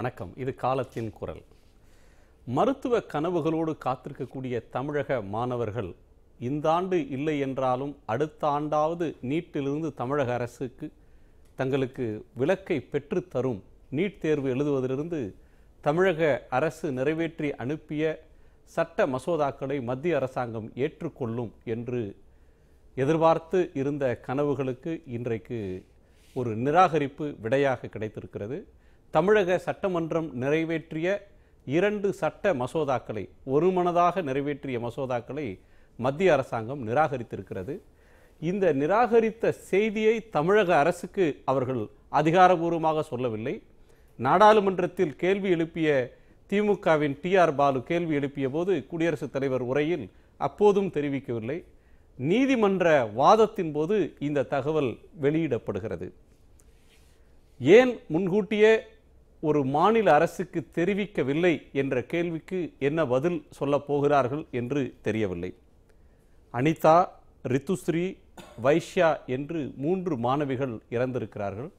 வணக்கம் இது காலத்தின் குரல் மருத்துவ கனவுகளோடு காத்திருக்கக்கூடிய தமிழக மாணவர்கள் இந்த ஆண்டு இல்லை என்றாலும் அடுத்த ஆண்டாவது நீட்டிலிருந்து தமிழக அரசுக்கு தங்களுக்கு விலக்கை பெற்று தரும் நீட் தேர்வு எழுதுவதிலிருந்து தமிழக அரசு நிறைவேற்றி அனுப்பிய சட்ட மசோதாக்களை மத்திய அரசாங்கம் ஏற்றுக்கொள்ளும் என்று எதிர்பார்த்து இருந்த கனவுகளுக்கு இன்றைக்கு ஒரு நிராகரிப்பு விடையாக கிடைத்திருக்கிறது தமிழக சட்டமன்றம் நிறைவேற்றிய இரண்டு சட்ட மசோதாக்களை ஒருமனதாக நிறைவேற்றிய மசோதாக்களை மத்திய அரசாங்கம் நிராகரித்திருக்கிறது இந்த நிராகரித்த செய்தியை தமிழக அரசுக்கு அவர்கள் அதிகாரபூர்வமாக சொல்லவில்லை நாடாளுமன்றத்தில் கேள்வி எழுப்பிய திமுகவின் டி ஆர் பாலு கேள்வி எழுப்பிய போது குடியரசுத் தலைவர் உரையில் அப்போதும் தெரிவிக்கவில்லை நீதிமன்ற வாதத்தின் போது இந்த தகவல் வெளியிடப்படுகிறது ஏன் முன்கூட்டியே ஒரு மாநில அரசுக்கு தெரிவிக்கவில்லை என்ற கேள்விக்கு என்ன பதில் சொல்லப் போகிறார்கள் என்று தெரியவில்லை அனிதா ரித்துஸ்ரீ வைஷ்யா என்று மூன்று மாணவிகள் இறந்திருக்கிறார்கள்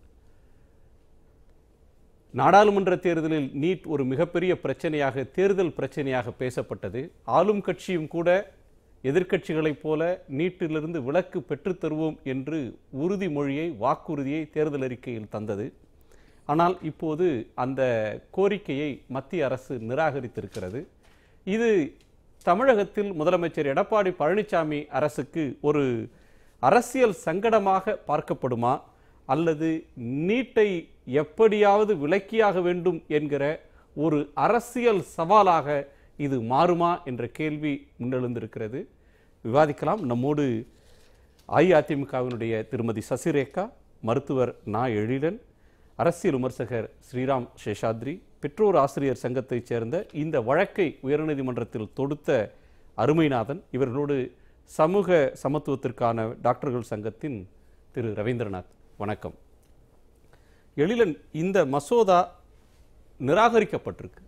நாடாளுமன்ற தேர்தலில் நீட் ஒரு மிகப்பெரிய பிரச்சனையாக தேர்தல் பிரச்சனையாக பேசப்பட்டது ஆளும் கட்சியும் கூட எதிர்க்கட்சிகளைப் போல நீட்டிலிருந்து விலக்கு பெற்றுத்தருவோம் என்று உறுதிமொழியை வாக்குறுதியை தேர்தல் அறிக்கையில் தந்தது ஆனால் இப்போது அந்த கோரிக்கையை மத்திய அரசு நிராகரித்திருக்கிறது இது தமிழகத்தில் முதலமைச்சர் எடப்பாடி பழனிசாமி அரசுக்கு ஒரு அரசியல் சங்கடமாக பார்க்கப்படுமா அல்லது நீட்டை எப்படியாவது விலக்கியாக வேண்டும் என்கிற ஒரு அரசியல் சவாலாக இது மாறுமா என்ற கேள்வி முன்னெழுந்திருக்கிறது விவாதிக்கலாம் நம்மோடு அஇஅதிமுகவினுடைய திருமதி சசிரேகா மருத்துவர் நா எழிலன் அரசியல் விமர்சகர் ஸ்ரீராம் சேஷாத்ரி பெற்றோர் ஆசிரியர் சங்கத்தைச் சேர்ந்த இந்த வழக்கை உயர்நீதிமன்றத்தில் தொடுத்த அருமைநாதன் இவர்களோடு சமூக சமத்துவத்திற்கான டாக்டர்கள் சங்கத்தின் திரு ரவீந்திரநாத் வணக்கம் எழிலன் இந்த மசோதா நிராகரிக்கப்பட்டிருக்கு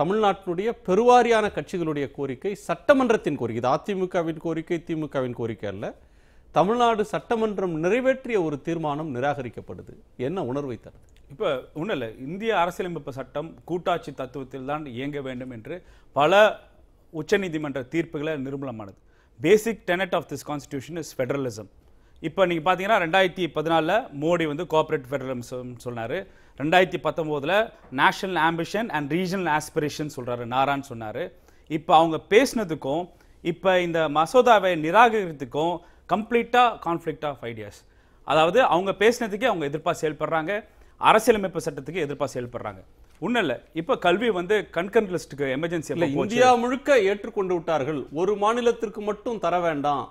தமிழ்நாட்டினுடைய பெருவாரியான கட்சிகளுடைய கோரிக்கை சட்டமன்றத்தின் கோரிக்கை இது அதிமுகவின் கோரிக்கை திமுகவின் கோரிக்கை அல்ல தமிழ்நாடு சட்டமன்றம் நிறைவேற்றிய ஒரு தீர்மானம் நிராகரிக்கப்படுது என்ன உணர்வை தருது இப்போ ஒன்றும் இல்லை இந்திய அரசியலமைப்பு சட்டம் கூட்டாட்சி தத்துவத்தில் தான் இயங்க வேண்டும் என்று பல உச்சநீதிமன்ற தீர்ப்புகளை நிர்மலமானது basic tenet of this constitution is federalism இப்போ நீங்கள் பார்த்தீங்கன்னா ரெண்டாயிரத்தி பதினாலில் மோடி வந்து கோஆப்ரேட் ஃபெடரலிசம் சொன்னார் ரெண்டாயிரத்தி பத்தொம்போதில் national ambition and regional aspiration சொல்கிறாரு நாரான்னு சொன்னார் இப்போ அவங்க பேசினதுக்கும் இப்போ இந்த மசோதாவை நிராகரித்துக்கும் கம்ப்ளீட்டாக கான்ஃப்ளிக்ட் ஆஃப் ஐடியாஸ் அதாவது அவங்க பேசினதுக்கே அவங்க எதிர்ப்பாக செயல்படுறாங்க அரசியலமைப்பு சட்டத்துக்கு எதிர்ப்பாக செயல்படுறாங்க ஒன்றும் இல்லை இப்போ கல்வி வந்து கண்கன் லிஸ்ட்டுக்கு எமர்ஜென்சி இந்தியா முழுக்க ஏற்றுக்கொண்டு விட்டார்கள் ஒரு மாநிலத்திற்கு மட்டும் தர வேண்டாம்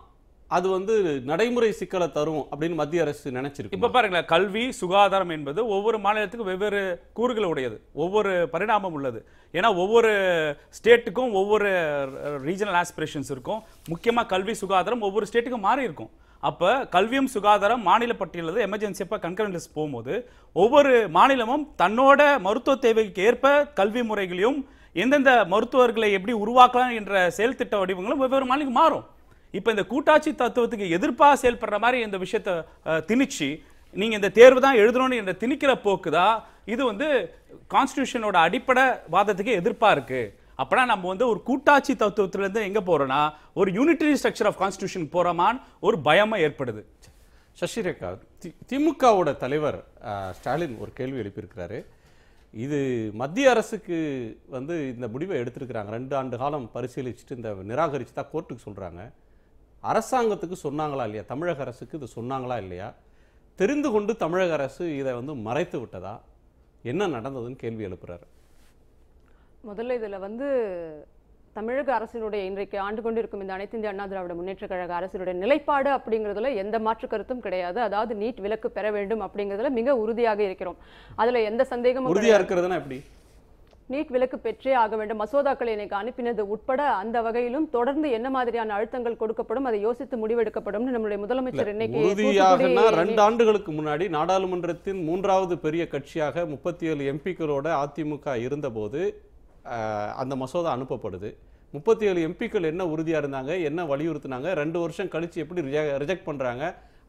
அது வந்து நடைமுறை சிக்கலை தரும் அப்படின்னு மத்திய அரசு நினைச்சிருக்கு இப்போ பாருங்களேன் கல்வி சுகாதாரம் என்பது ஒவ்வொரு மாநிலத்துக்கும் வெவ்வேறு கூறுகள் உடையது ஒவ்வொரு பரிணாமம் உள்ளது ஏன்னா ஒவ்வொரு ஸ்டேட்டுக்கும் ஒவ்வொரு ரீஜனல் ஆஸ்பிரேஷன்ஸ் இருக்கும் முக்கியமாக கல்வி சுகாதாரம் ஒவ்வொரு ஸ்டேட்டுக்கும் மாறி இருக்கும் அப்போ கல்வியும் சுகாதாரம் மாநில பட்டியலில் எமர்ஜென்சி அப்போ கன்கரண்ட் போகும்போது ஒவ்வொரு மாநிலமும் தன்னோட மருத்துவ தேவைக்கு ஏற்ப கல்வி முறைகளையும் எந்தெந்த மருத்துவர்களை எப்படி உருவாக்கலாம் என்ற செயல் திட்ட வடிவங்களும் வெவ்வேறு மாநிலம் மாறும் இப்போ இந்த கூட்டாட்சி தத்துவத்துக்கு எதிர்ப்பாக செயல்படுற மாதிரி இந்த விஷயத்தை திணிச்சு நீங்கள் இந்த தேர்வு தான் எழுதணும்னு என்ற திணிக்கிற போக்கு தான் இது வந்து கான்ஸ்டியூஷனோட அடிப்படை வாதத்துக்கு எதிர்ப்பாக இருக்குது அப்படின்னா நம்ம வந்து ஒரு கூட்டாட்சி தத்துவத்திலேருந்து எங்கே போகிறோன்னா ஒரு யூனிட்டரி ஸ்ட்ரக்சர் ஆஃப் கான்ஸ்டியூஷன் போகிறோமான்னு ஒரு பயமாக ஏற்படுது சசிரேகா தி திமுகவோட தலைவர் ஸ்டாலின் ஒரு கேள்வி எழுப்பியிருக்கிறாரு இது மத்திய அரசுக்கு வந்து இந்த முடிவை எடுத்திருக்கிறாங்க ரெண்டு ஆண்டு காலம் பரிசீலிச்சுட்டு இந்த நிராகரித்து தான் கோர்ட்டுக்கு சொல்கிறாங்க அரசாங்கத்துக்கு சொன்னாங்களா இல்லையா தமிழக அரசுக்கு இது சொன்னாங்களா இல்லையா தெரிந்து கொண்டு தமிழக அரசு இதை வந்து மறைத்து விட்டதா என்ன நடந்ததுன்னு கேள்வி எழுப்புறாரு முதல்ல இதில் வந்து தமிழக அரசினுடைய இன்றைக்கு ஆண்டு கொண்டிருக்கும் இந்த அனைத்து இந்திய அண்ணா திராவிட முன்னேற்ற கழக அரசினுடைய நிலைப்பாடு அப்படிங்கிறதுல எந்த மாற்று கருத்தும் கிடையாது அதாவது நீட் விலக்கு பெற வேண்டும் அப்படிங்கிறதுல மிக உறுதியாக இருக்கிறோம் அதில் எந்த சந்தேகமும் உறுதியாக இருக்கிறதுனா எப்படி நீட் விலக்கு பெற்றே ஆக வேண்டும் மசோதாக்களை எனக்கு அனுப்பினது உட்பட அந்த வகையிலும் தொடர்ந்து என்ன மாதிரியான அழுத்தங்கள் கொடுக்கப்படும் அதை யோசித்து முடிவெடுக்கப்படும் நம்முடைய முதலமைச்சர் இன்னைக்கு ரெண்டு ஆண்டுகளுக்கு முன்னாடி நாடாளுமன்றத்தின் மூன்றாவது பெரிய கட்சியாக முப்பத்தி ஏழு எம்பிக்களோட அதிமுக இருந்தபோது அந்த மசோதா அனுப்பப்படுது முப்பத்தி ஏழு எம்பிக்கள் என்ன உறுதியாக இருந்தாங்க என்ன வலியுறுத்தினாங்க ரெண்டு வருஷம் கழித்து எப்படி ரிஜெக்ட் பண்ணுறாங்க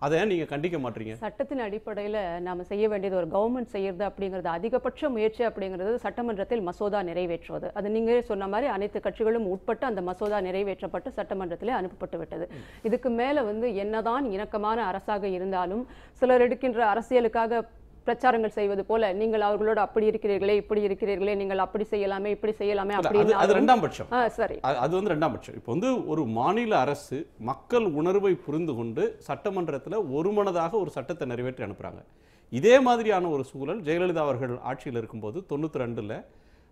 அதை நீங்கள் கண்டிக்க மாட்டீங்க சட்டத்தின் அடிப்படையில் நாம் செய்ய வேண்டியது ஒரு கவர்மெண்ட் செய்யறது அப்படிங்கிறது அதிகபட்ச முயற்சி அப்படிங்கிறது சட்டமன்றத்தில் மசோதா நிறைவேற்றுவது அது நீங்களே சொன்ன மாதிரி அனைத்து கட்சிகளும் உட்பட்டு அந்த மசோதா நிறைவேற்றப்பட்டு சட்டமன்றத்தில் அனுப்பப்பட்டு விட்டது இதுக்கு மேலே வந்து என்னதான் இணக்கமான அரசாக இருந்தாலும் சிலர் எடுக்கின்ற அரசியலுக்காக பிரச்சாரங்கள் செய்வது போல நீங்கள் அவர்களோட அப்படி இருக்கிறீர்களே இப்படி இருக்கிறீர்களே நீங்கள் அப்படி செய்யலாமே இப்படி செய்யலாமே அப்படி அது ரெண்டாம் பட்சம் சரி அது வந்து ரெண்டாம் பட்சம் இப்போ வந்து ஒரு மாநில அரசு மக்கள் உணர்வை புரிந்து கொண்டு சட்டமன்றத்தில் ஒருமனதாக ஒரு சட்டத்தை நிறைவேற்றி அனுப்புகிறாங்க இதே மாதிரியான ஒரு சூழல் ஜெயலலிதா அவர்கள் ஆட்சியில் இருக்கும்போது தொண்ணூற்றி ரெண்டில்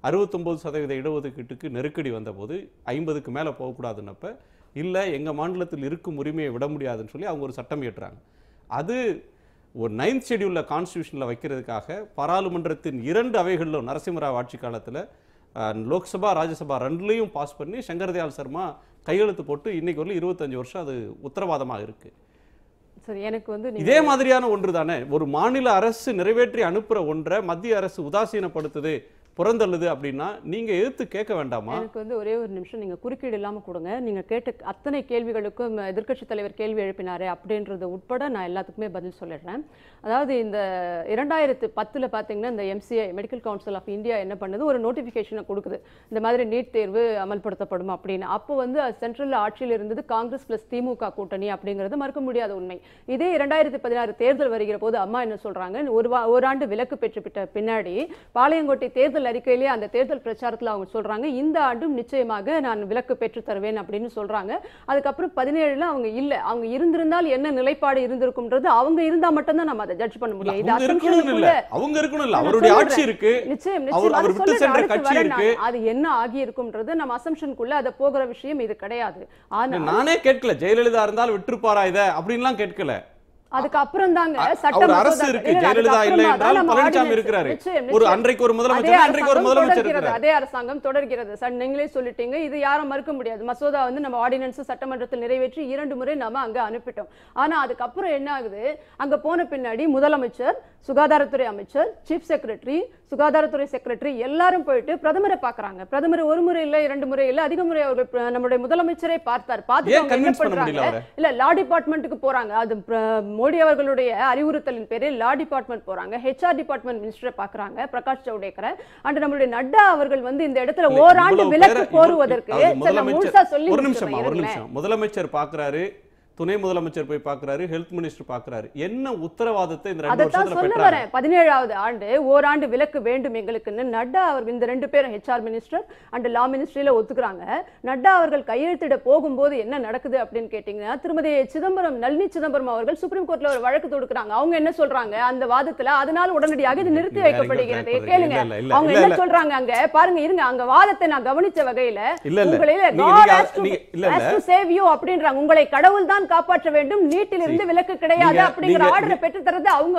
அறுபத்தொம்போது சதவீத இடஒதுக்கீட்டுக்கு நெருக்கடி வந்தபோது ஐம்பதுக்கு மேலே போகக்கூடாதுன்னப்ப இல்லை எங்கள் மாநிலத்தில் இருக்கும் உரிமையை விட முடியாதுன்னு சொல்லி அவங்க ஒரு சட்டம் இயற்றுறாங்க அது ஒரு நைன்த் ஷெடியூலில் கான்ஸ்டியூஷனில் வைக்கிறதுக்காக பாராளுமன்றத்தின் இரண்டு அவைகளிலும் நரசிம்மராவ் ஆட்சி காலத்தில் லோக்சபா ராஜ்யசபா ரெண்டுலேயும் பாஸ் பண்ணி சங்கர்தயாள் சர்மா கையெழுத்து போட்டு இன்றைக்கி வரல இருபத்தஞ்சி வருஷம் அது உத்தரவாதமாக இருக்குது சரி எனக்கு வந்து இதே மாதிரியான ஒன்று தானே ஒரு மாநில அரசு நிறைவேற்றி அனுப்புகிற ஒன்றை மத்திய அரசு உதாசீனப்படுத்துது புறந்தள்ளுது அப்படின்னா நீங்கள் எதிர்த்து கேட்க வேண்டாமா எனக்கு வந்து ஒரே ஒரு நிமிஷம் நீங்கள் குறுக்கீடு இல்லாமல் கொடுங்க நீங்கள் கேட்ட அத்தனை கேள்விகளுக்கும் எதிர்க்கட்சி தலைவர் கேள்வி எழுப்பினாரு அப்படின்றது உட்பட நான் எல்லாத்துக்குமே பதில் சொல்லிடுறேன் அதாவது இந்த இரண்டாயிரத்து பத்தில் பார்த்தீங்கன்னா இந்த MCI medical council of India என்ன பண்ணுது ஒரு நோட்டிஃபிகேஷனை கொடுக்குது இந்த மாதிரி நீட் தேர்வு அமல்படுத்தப்படும் அப்படின்னு அப்போ வந்து சென்ட்ரல் ஆட்சியில் இருந்தது காங்கிரஸ் பிளஸ் திமுக கூட்டணி அப்படிங்கிறது மறுக்க முடியாத உண்மை இதே இரண்டாயிரத்து பதினாறு தேர்தல் வருகிற போது அம்மா என்ன சொல்கிறாங்க ஒரு வா விலக்கு பெற்று பின்னாடி பாளையங்கோட்டை தேர்தல் அறிக்கையிலே அந்த தேர்தல் பிரச்சாரத்தில் அவங்க சொல்கிறாங்க இந்த ஆண்டும் நிச்சயமாக நான் விலக்கு பெற்று தருவேன் அப்படின்னு சொல்கிறாங்க அதுக்கப்புறம் பதினேழில் அவங்க இல்லை அவங்க இருந்திருந்தால் என்ன நிலைப்பாடு இருந்திருக்கும்ன்றது அவங்க இருந்தால் மட்டும்தான் நம்ம அதை ஜட்ஜ் பண்ண முடியும் இது அவங்க இருக்கணும் இல்லை அவருடைய ஆட்சி இருக்கு நிச்சயம் நிச்சயம் அது என்ன ஆகி இருக்கும்ன்றது நம்ம அசம்ஷனுக்குள்ள அதை போகிற விஷயம் இது கிடையாது ஆனால் நானே கேட்கல ஜெயலலிதா இருந்தால் விட்டுருப்பாரா இதை அப்படின்லாம் கேட்கல அதுக்கப்புறம் தாங்க சட்டம் அரசு இருக்கு ஜெயலலிதா இல்லை என்றால் பழனிசாமி இருக்கிறாரு ஒரு அன்றைக்கு ஒரு முதலமைச்சர் அன்றைக்கு ஒரு முதலமைச்சர் அதே அரசாங்கம் தொடர்கிறது சார் நீங்களே சொல்லிட்டீங்க இது யாரும் மறுக்க முடியாது மசோதா வந்து நம்ம ஆர்டினன்ஸ் சட்டமன்றத்தில் நிறைவேற்றி இரண்டு முறை நாம அங்க அனுப்பிட்டோம் ஆனா அதுக்கப்புறம் என்ன ஆகுது அங்க போன பின்னாடி முதலமைச்சர் சுகாதாரத்துறை அமைச்சர் சீஃப் செக்ரட்டரி சுகாதாரத்துறை செக்ரட்டரி எல்லாரும் போயிட்டு பிரதமரை பாக்குறாங்க பிரதமர் ஒரு முறை இல்ல இரண்டு முறை இல்ல அதிக முறை அவர்கள் நம்முடைய முதலமைச்சரை பார்த்தார் பார்த்து பண்றாங்க இல்ல லா டிபார்ட்மெண்ட்டுக்கு போறாங்க அது மோடி அவர்களுடைய அறிவுறுத்தலின் பேரில் லா டிபார்ட்மெண்ட் போறாங்க ஹெச்ஆர் டிபார்ட்மெண்ட் மினிஸ்டரை பாக்குறாங்க பிரகாஷ் ஜவடேக்கரை அண்ட் நம்மளுடைய நட்டா அவர்கள் வந்து இந்த இடத்துல ஓராண்டு விலக்கு கோருவதற்கு முழுசா சொல்லி முதலமைச்சர் பாக்குறாரு துணை முதலமைச்சர் போய் பாக்குறாரு ஹெல்த் மினிஸ்டர் பாக்குறாரு என்ன உத்தரவாதத்தை இந்த ரெண்டு வருஷத்துல பெற்றாரு பதினேழாவது ஆண்டு ஓராண்டு விலக்கு வேண்டும் எங்களுக்கு நட்டா அவர் இந்த ரெண்டு பேரும் ஹெச்ஆர் மினிஸ்டர் அண்ட் லா மினிஸ்ட்ரியில ஒத்துக்கிறாங்க நட்டா அவர்கள் கையெழுத்திட போகும்போது என்ன நடக்குது அப்படின்னு கேட்டீங்கன்னா திருமதி சிதம்பரம் நளினி சிதம்பரம் அவர்கள் சுப்ரீம் கோர்ட்ல ஒரு வழக்கு தொடுக்கிறாங்க அவங்க என்ன சொல்றாங்க அந்த வாதத்துல அதனால உடனடியாக இது நிறுத்தி வைக்கப்படுகிறது கேளுங்க அவங்க என்ன சொல்றாங்க அங்க பாருங்க இருங்க அங்க வாதத்தை நான் கவனிச்ச வகையில உங்களை சேவ் யூ அப்படின்றாங்க உங்களை கடவுள் தான் காப்பாற்ற வேண்டும் நீட்டில் இருந்து விலக்கு கிடையாது அப்படிங்கிற ஆர்டர் பெற்று தரது அவங்க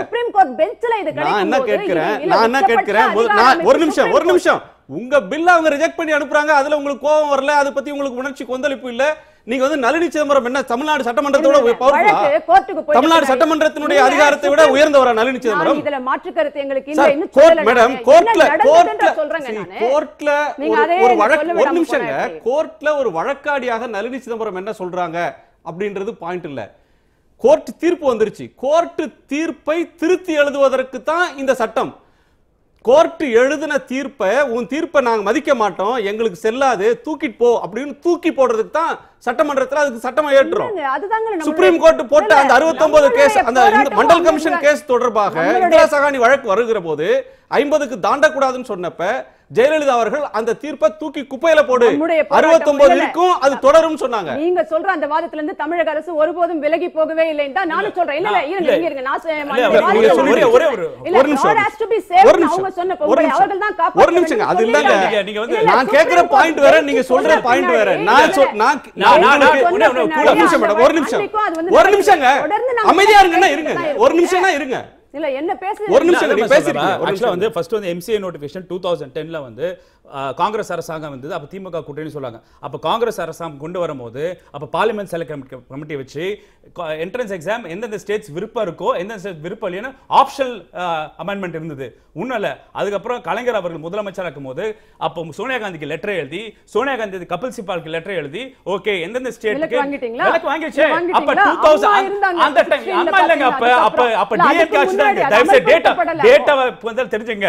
சுப்ரீம் கோர்ட் பெஞ்ச்ல இது கிடைக்கும் என்ன கேட்கிறேன் நான் என்ன கேட்கிறேன் ஒரு நிமிஷம் ஒரு நிமிஷம் உங்க பில் அவங்க ரிஜெக்ட் பண்ணி அனுப்புறாங்க அதுல உங்களுக்கு கோபம் வரல அதை பத்தி உங்களுக்கு உணர்ச்சி கொந்தளிப்பு இல்ல நீங்க வந்து நளினி சிதம்பரம் என்ன தமிழ்நாடு சட்டமன்றத்தோட பவர்ஃபுல்லா தமிழ்நாடு சட்டமன்றத்தினுடைய அதிகாரத்தை விட உயர்ந்தவரா நளினி சிதம்பரம் இதுல மாற்று கருத்து எங்களுக்கு இல்ல கோர்ட் மேடம் கோர்ட்ல கோர்ட்ல கோர்ட்ல ஒரு வழக்கு ஒரு நிமிஷங்க கோர்ட்ல ஒரு வழக்காடியாக நளினி சிதம்பரம் என்ன சொல்றாங்க அப்படின்றது பாயிண்ட் இல்லை கோர்ட் தீர்ப்பு வந்துருச்சு கோர்ட் தீர்ப்பை திருத்தி எழுதுவதற்கு தான் இந்த சட்டம் கோர்ட் எழுதின தீர்ப்பை உன் தீர்ப்பை நாங்கள் மதிக்க மாட்டோம் எங்களுக்கு செல்லாது தூக்கிட்டு போ அப்படின்னு தூக்கி போடுறதுக்கு தான் சட்டமன்றத்தில் அதுக்கு சட்டமா ஏற்றுறோம் சுப்ரீம் கோர்ட் போட்ட அந்த அறுபத்தொன்பது கேஸ் அந்த மண்டல் கமிஷன் கேஸ் தொடர்பாக இந்திரா சகானி வழக்கு வருகிற போது ஐம்பதுக்கு தாண்டக்கூடாதுன்னு சொன்னப்ப ஜெயலலிதா அவர்கள் அந்த தீர்ப்பை தூக்கி குப்பையில போடு அறுபத்தொன்பது இருக்கும் அது தொடரும் சொன்னாங்க நீங்க சொல்ற அந்த வாதத்துல இருந்து தமிழக அரசு ஒருபோதும் விலகி போகவே இல்லைன்னு நானும் சொல்றேன் இல்ல இல்ல இருங்க இருங்க ஒரு நிமிஷம் ஒரு நிமிஷம் அது இல்லங்க நீங்க வந்து நான் கேக்குற பாயிண்ட் வேற நீங்க சொல்ற பாயிண்ட் வேற நான் நான் ஒரு நிமிஷம் மேடம் ஒரு நிமிஷம் ஒரு நிமிஷங்க அமைதியா இருங்கன்னா இருங்க ஒரு நிமிஷம்னா இருங்க இல்ல என்ன பேசுறீங்க ஒரு நிமிஷம் நீ பேசுறீங்க एक्चुअली வந்து ஃபர்ஸ்ட் வந்து எம்சிஏ நோட்டிஃபிகேஷன் 2010ல வந்து காங்கிரஸ் அரசாங்கம் வந்தது அப்போ திமுக கூட்டணி சொல்லுவாங்க அப்போ காங்கிரஸ் அரசாங்கம் கொண்டு வரும்போது அப்போ பார்லிமெண்ட் செலக்ட் கமிட்டி வச்சு என்ட்ரன்ஸ் எக்ஸாம் எந்தெந்த ஸ்டேட்ஸ் விருப்பம் இருக்கோ எந்தெந்த ஸ்டேட் விருப்பம் இல்லைன்னா ஆப்ஷனல் அமெண்ட்மெண்ட் இருந்தது உண்மையில் அதுக்கப்புறம் கலைஞர் அவர்கள் முதலமைச்சராக போது அப்போ சோனியா காந்திக்கு லெட்டர் எழுதி சோனியா காந்தி கபில் சிபாலுக்கு லெட்டர் எழுதி ஓகே எந்தெந்த ஸ்டேட் விலக்கு வாங்கிடுச்சு டூ தௌசண்ட் அந்த டைம் அம்மா இல்லைங்க தான் டேட்டா டேட்டாவை தெரிஞ்சுங்க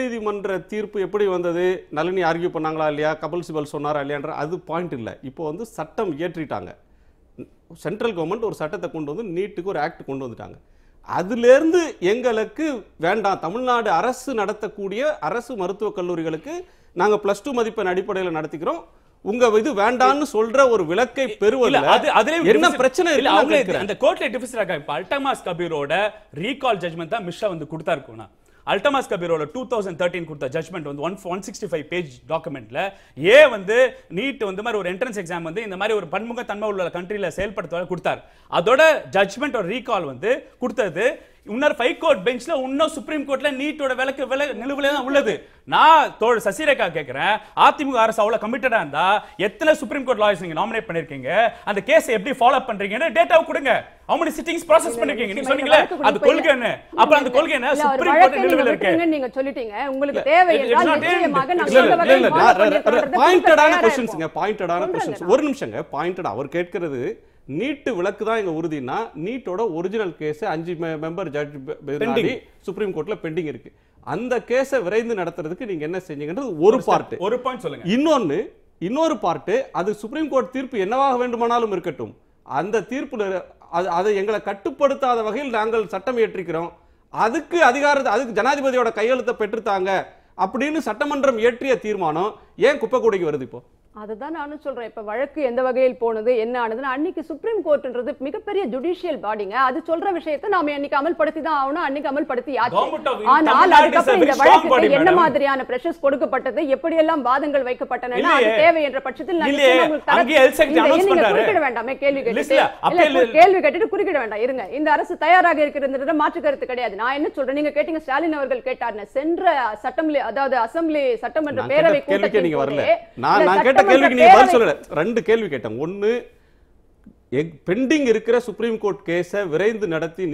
உயர்நீதிமன்ற தீர்ப்பு எப்படி வந்தது நளினி ஆர்கியூ பண்ணாங்களா இல்லையா கபில் சிபல் சொன்னாரா இல்லையான்ற அது பாயிண்ட் இல்லை இப்போ வந்து சட்டம் இயற்றிட்டாங்க சென்ட்ரல் கவர்மெண்ட் ஒரு சட்டத்தை கொண்டு வந்து நீட்டுக்கு ஒரு ஆக்ட் கொண்டு வந்துட்டாங்க அதுலேருந்து எங்களுக்கு வேண்டாம் தமிழ்நாடு அரசு நடத்தக்கூடிய அரசு மருத்துவக் கல்லூரிகளுக்கு நாங்கள் ப்ளஸ் டூ மதிப்பெண் அடிப்படையில் நடத்திக்கிறோம் உங்க இது வேண்டாம்னு சொல்ற ஒரு விளக்கை பெறுவதில் அது அதுல என்ன பிரச்சனை இல்ல அந்த கோர்ட்ல டிஃபிசர் அல்டமாஸ் கபீரோட ரீகால் ஜட்மெண்ட் தான் மிஷா வந்து கொடுத்தா இருக்கோம்னா அல்டமாஸ் கபீரோட டூ தௌசண்ட் தேர்ட்டின் கொடுத்த ஜட்மெண்ட் வந்து one one sixty five page டாக்குமெண்ட்ல ஏ வந்து நீட் வந்து மாதிரி ஒரு என்ட்ரன்ஸ் எக்ஸாம் வந்து இந்த மாதிரி ஒரு பன்முக தன்மை உள்ள கண்ட்ரியில் செயல்படுத்த கொடுத்தார் அதோட ஜட்மெண்ட் ஒரு ரீகால் வந்து கொடுத்தது இன்னொரு ஃபைவ் கோர்ட் பெஞ்ச்ல இன்னும் சுப்ரீம் கோர்ட்ல நீட்டோட விளக்கு விலை நிலுவில தான் உள்ளது நான் தோல் சசிரேகா கேட்கிறேன் அதிமுக அரசு அவ்வளவு கமிட்டடா இருந்தா எத்தனை சுப்ரீம் கோர்ட் லாயர்ஸ் நீங்க நாமினேட் பண்ணிருக்கீங்க அந்த கேஸ் எப்படி ஃபாலோ பண்றீங்கன்னு டேட்டாவை கொடுங்க அவங்க சிட்டிங்ஸ் ப்ராசஸ் பண்ணிருக்கீங்க நீங்க சொன்னீங்களே அது கொள்கைன்னு என்ன அப்ப அந்த கொள்கை சுப்ரீம் கோர்ட் நிலுவையில் இருக்கு நீங்க சொல்லிட்டீங்க உங்களுக்கு தேவை பாயிண்டடான क्वेश्चंसங்க பாயிண்டடான क्वेश्चंस ஒரு நிமிஷங்க பாயிண்டட் அவர் கேட்கிறது நீட்டு விளக்கு தான் எங்க உறுதினா நீட்டோட ஒரிஜினல் கேஸ் அஞ்சு மெம்பர் ஜட்ஜ் முன்னாடி சுப்ரீம் கோர்ட்ல பெண்டிங் இருக்கு அந்த கேஸை விரைந்து நடத்துறதுக்கு நீங்க என்ன செஞ்சீங்கன்றது ஒரு பார்ட்டு ஒரு பாயிண்ட் சொல்லுங்க இன்னொன்னு இன்னொரு பார்ட்டு அது சுப்ரீம் கோர்ட் தீர்ப்பு என்னவாக வேண்டுமானாலும் இருக்கட்டும் அந்த தீர்ப்புல அது அதை எங்களை கட்டுப்படுத்தாத வகையில் நாங்கள் சட்டம் இயற்றிக்கிறோம் அதுக்கு அதிகாரத்தை அதுக்கு ஜனாதிபதியோட கையெழுத்தை பெற்றுத்தாங்க அப்படின்னு சட்டமன்றம் இயற்றிய தீர்மானம் ஏன் குப்பை கூடைக்கு வருது இப்போ அதுதான் நானும் சொல்கிறேன் இப்போ வழக்கு எந்த வகையில் போனது என்ன ஆனதுன்னு அன்னைக்கு சுப்ரீம் கோர்ட்ன்றது மிகப்பெரிய ஜுடிஷியல் பாடிங்க அது சொல்ற விஷயத்த நாம அன்னைக்கு அமல்படுத்தி தான் ஆகணும் அன்னைக்கு அமல்படுத்தி ஆனால் அதுக்கப்புறம் இந்த வழக்கு என்ன மாதிரியான பிரஷர்ஸ் கொடுக்கப்பட்டது எப்படியெல்லாம் வாதங்கள் வைக்கப்பட்டன அது தேவை என்ற பட்சத்தில் நீங்க குறுக்கிட வேண்டாமே கேள்வி கேட்டு கேள்வி கேட்டுட்டு குறுக்கிட வேண்டாம் இருங்க இந்த அரசு தயாராக இருக்கிறது மாற்று கருத்து கிடையாது நான் என்ன சொல்றேன் நீங்க கேட்டீங்க ஸ்டாலின் அவர்கள் கேட்டாருன்னு சென்ற சட்டம் அதாவது அசம்பிளி சட்டமன்ற பேரவை கூட்டத்தில் கேட்ட கேள்விக்கு நீங்க பதில் சொல்லல ரெண்டு கேள்வி கேட்டேன் ஒன்னு பெண்டிங் இருக்கிற சுப்ரீம் கோர்ட் விரைந்து நடத்தி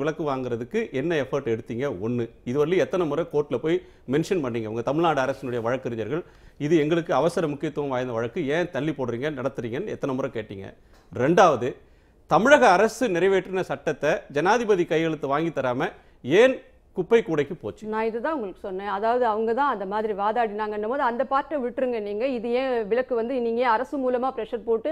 விளக்கு வாங்குறதுக்கு என்ன எஃபர்ட் எடுத்தீங்க எத்தனை முறை கோர்ட்ல போய் மென்ஷன் பண்ணீங்க தமிழ்நாடு அரசினுடைய வழக்கறிஞர்கள் இது எங்களுக்கு அவசர முக்கியத்துவம் வாய்ந்த வழக்கு ஏன் தள்ளி போடுறீங்க நடத்துறீங்கன்னு எத்தனை முறை கேட்டீங்க ரெண்டாவது தமிழக அரசு நிறைவேற்றின சட்டத்தை ஜனாதிபதி கையெழுத்து வாங்கி தராம ஏன் குப்பை கூடைக்கு போச்சு நான் இதுதான் உங்களுக்கு சொன்னேன் அதாவது அவங்க தான் அந்த மாதிரி வாதாடினாங்கன்னும் போது அந்த பார்ட்டை விட்டுருங்க நீங்க இது ஏன் விலக்கு வந்து நீங்க அரசு மூலமா ப்ரெஷர் போட்டு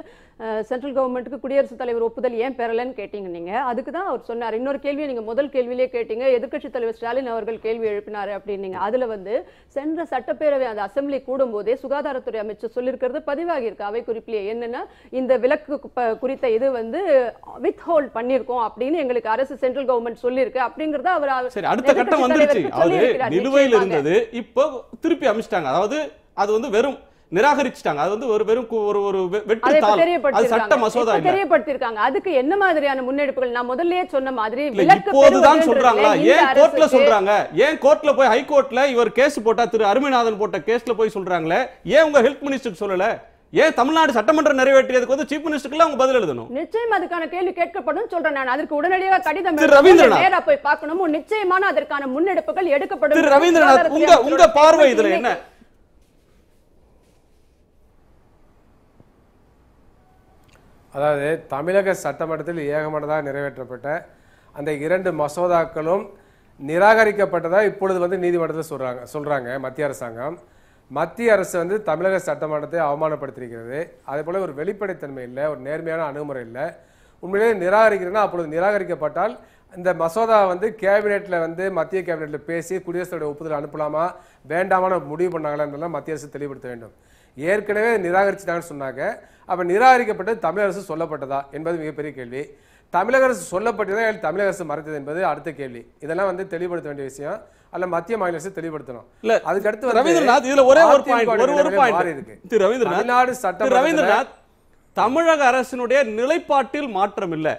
சென்ட்ரல் கவர்மெண்ட்டுக்கு குடியரசுத் தலைவர் ஒப்புதல் ஏன் பெறலன்னு கேட்டீங்க நீங்க அதுக்கு தான் அவர் சொன்னார் இன்னொரு கேள்வியை நீங்க முதல் கேள்வியிலே கேட்டீங்க எதிர்க்கட்சி தலைவர் ஸ்டாலின் அவர்கள் கேள்வி எழுப்பினார் அப்படின்னு அதுல வந்து சென்ற சட்டப்பேரவை அந்த அசம்பிளி போதே சுகாதாரத்துறை அமைச்சர் சொல்லியிருக்கிறது இருக்கு அவை குறிப்பிலேயே என்னன்னா இந்த விலக்கு குறித்த இது வந்து வித் ஹோல்ட் பண்ணியிருக்கோம் அப்படின்னு எங்களுக்கு அரசு சென்ட்ரல் கவர்மெண்ட் சொல்லியிருக்கு அப்படிங்கறத அவர் கட்டம் வந்துருச்சு அது நிலுவையில் இருந்தது இப்போ திருப்பி அமிச்சிட்டாங்க அதாவது அது வந்து வெறும் நிராகரிச்சிட்டாங்க அது வந்து ஒரு வெறும் ஒரு ஒரு வெற்றி அது சட்ட மசோதா இல்ல தெரியப்படுத்திருக்காங்க அதுக்கு என்ன மாதிரியான முன்னெடுப்புகள் நான் முதல்லயே சொன்ன மாதிரி இப்போது ஏன் கோர்ட்ல சொல்றாங்க ஏன் கோர்ட்ல போய் ஹை கோர்ட்ல இவர் கேஸ் போட்டா திரு அருமைநாதன் போட்ட கேஸ்ல போய் சொல்றாங்களே ஏன் உங்க ஹெல்த் மினிஸ்டர் சொல்லல ஏன் தமிழ்நாடு சட்டமன்றம் நிறைவேற்றியதுக்கு வந்து சீஃப் மினிஸ்டருக்கு அவங்க பதில் எழுதணும் நிச்சயம் அதுக்கான கேள்வி கேட்கப்படும் சொல்றேன் நான் அதற்கு உடனடியாக கடிதம் நேரா போய் பார்க்கணும் நிச்சயமான அதற்கான முன்னெடுப்புகள் எடுக்கப்படும் திரு ரவீந்திரநாத் உங்க உங்க பார்வை இதுல என்ன அதாவது தமிழக சட்டமன்றத்தில் ஏகமனதாக நிறைவேற்றப்பட்ட அந்த இரண்டு மசோதாக்களும் நிராகரிக்கப்பட்டதாக இப்பொழுது வந்து நீதிமன்றத்தில் சொல்கிறாங்க சொல்கிறாங்க மத்திய அரசாங்கம் மத்திய அரசு வந்து தமிழக சட்டமன்றத்தை அவமானப்படுத்தியிருக்கிறது அதே போல் ஒரு வெளிப்படைத்தன்மை இல்லை ஒரு நேர்மையான அணுகுமுறை இல்லை உண்மையிலேயே நிராகரிக்கிறேன்னா அப்பொழுது நிராகரிக்கப்பட்டால் இந்த மசோதா வந்து கேபினெட்டில் வந்து மத்திய கேபினெட்ல பேசி குடியரசுடைய ஒப்புதல் அனுப்பலாமா வேண்டாமான முடிவு பண்ணாங்களா மத்திய அரசு தெளிவுபடுத்த வேண்டும் ஏற்கனவே நிராகரிச்சிட்டாங்கன்னு சொன்னாங்க அப்போ நிராகரிக்கப்பட்டது தமிழரசு சொல்லப்பட்டதா என்பது மிகப்பெரிய கேள்வி தமிழக அரசு சொல்லப்பட்டிருந்தால் தமிழக அரசு மறைத்தது என்பது அடுத்த கேள்வி இதெல்லாம் வந்து தெளிவுபடுத்த வேண்டிய விஷயம் அல்ல மத்திய மாநில அரசு தெளிவுபடுத்தணும் இல்ல அதுக்கு அடுத்து ரவீந்திரநாத் இதுல ஒரே ஒரு பாயிண்ட் ஒரு ஒரு பாயிண்ட் இருக்கு திரு ரவீந்திரநாத் சட்டம் ரவீந்திரநாத் தமிழக அரசினுடைய நிலைப்பாட்டில் மாற்றம் இல்லை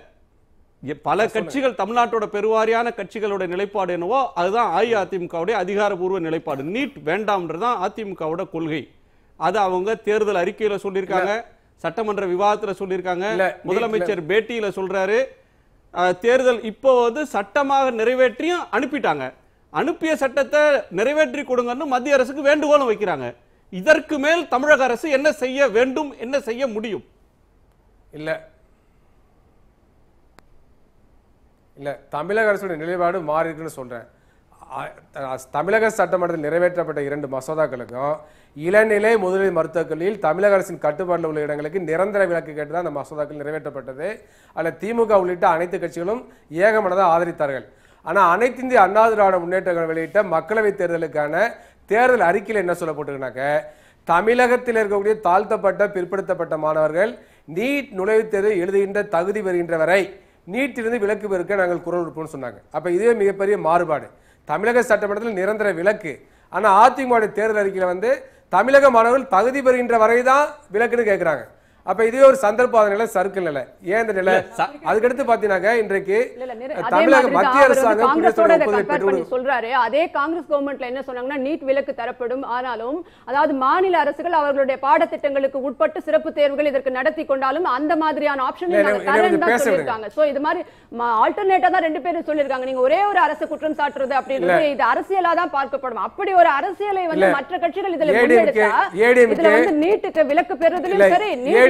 பல கட்சிகள் தமிழ்நாட்டோட பெருவாரியான கட்சிகளோட நிலைப்பாடு என்னவோ அதுதான் அஇஅதிமுகவுடைய அதிகாரபூர்வ நிலைப்பாடு நீட் வேண்டாம்ன்றதான் அதிமுகவோட கொள்கை அது அவங்க தேர்தல் அறிக்கையில் சொல்லியிருக்காங்க சட்டமன்ற விவாதத்தில் சொல்லியிருக்காங்க முதலமைச்சர் பேட்டியில் சொல்றாரு தேர்தல் இப்போ வந்து சட்டமாக நிறைவேற்றியும் அனுப்பிட்டாங்க அனுப்பிய சட்டத்தை நிறைவேற்றி கொடுங்கன்னு மத்திய அரசுக்கு வேண்டுகோளும் வைக்கிறாங்க இதற்கு மேல் தமிழக அரசு என்ன செய்ய வேண்டும் என்ன செய்ய முடியும் இல்ல இல்ல தமிழக அரசுடைய நிலைப்பாடு மாறி இருக்குன்னு சொல்றேன் தமிழக சட்டமன்றத்தில் நிறைவேற்றப்பட்ட இரண்டு மசோதாக்களுக்கும் இளநிலை முதலீடு மருத்துவக்கல்லியில் தமிழக அரசின் கட்டுப்பாடில் உள்ள இடங்களுக்கு நிரந்தர விலக்கு கேட்டு தான் அந்த மசோதாக்கள் நிறைவேற்றப்பட்டது அதில் திமுக உள்ளிட்ட அனைத்து கட்சிகளும் ஏகமனதாக ஆதரித்தார்கள் ஆனால் அனைத்து இந்திய அண்ணா திராவிட முன்னேற்றங்கள் வெளியிட்ட மக்களவைத் தேர்தலுக்கான தேர்தல் அறிக்கையில் என்ன சொல்லப்பட்டிருக்குனாக்க தமிழகத்தில் இருக்கக்கூடிய தாழ்த்தப்பட்ட பிற்படுத்தப்பட்ட மாணவர்கள் நீட் நுழைவுத் தேர்வு எழுதுகின்ற தகுதி பெறுகின்ற வரை நீட்டிலிருந்து விலக்கு பெருக்க நாங்கள் குரல் கொடுப்போம்னு சொன்னாங்க அப்போ இதுவே மிகப்பெரிய மாறுபாடு தமிழக சட்டமன்றத்தில் நிரந்தர விலக்கு ஆனால் அதிமுக தேர்தல் அறிக்கையில் வந்து தமிழக மாணவர்கள் தகுதி பெறுகின்ற வரை தான் விலக்குன்னு கேட்குறாங்க அப்ப இதே ஒரு சந்தர்ப்பாத நிலை சறுக்கு நிலை ஏன் இந்த நிலை அதுக்கடுத்து பாத்தீங்கன்னாக்க இன்றைக்கு தமிழக மத்திய அரசாங்கம் சொல்றாரு அதே காங்கிரஸ் கவர்மெண்ட்ல என்ன சொன்னாங்கன்னா நீட் விலக்கு தரப்படும் ஆனாலும் அதாவது மாநில அரசுகள் அவர்களுடைய பாடத்திட்டங்களுக்கு உட்பட்டு சிறப்பு தேர்வுகள் இதற்கு நடத்தி கொண்டாலும் அந்த மாதிரியான ஆப்ஷன் சொல்லியிருக்காங்க சோ இது மாதிரி ஆல்டர்னேட்டா தான் ரெண்டு பேரும் சொல்லியிருக்காங்க நீங்க ஒரே ஒரு அரசு குற்றம் சாட்டுறது அப்படின்னு இது அரசியலா தான் பார்க்கப்படும் அப்படி ஒரு அரசியலை வந்து மற்ற கட்சிகள் இதுல முன்னெடுத்தா இதுல வந்து நீட்டுக்கு விலக்கு பெறுறதுலயும் சரி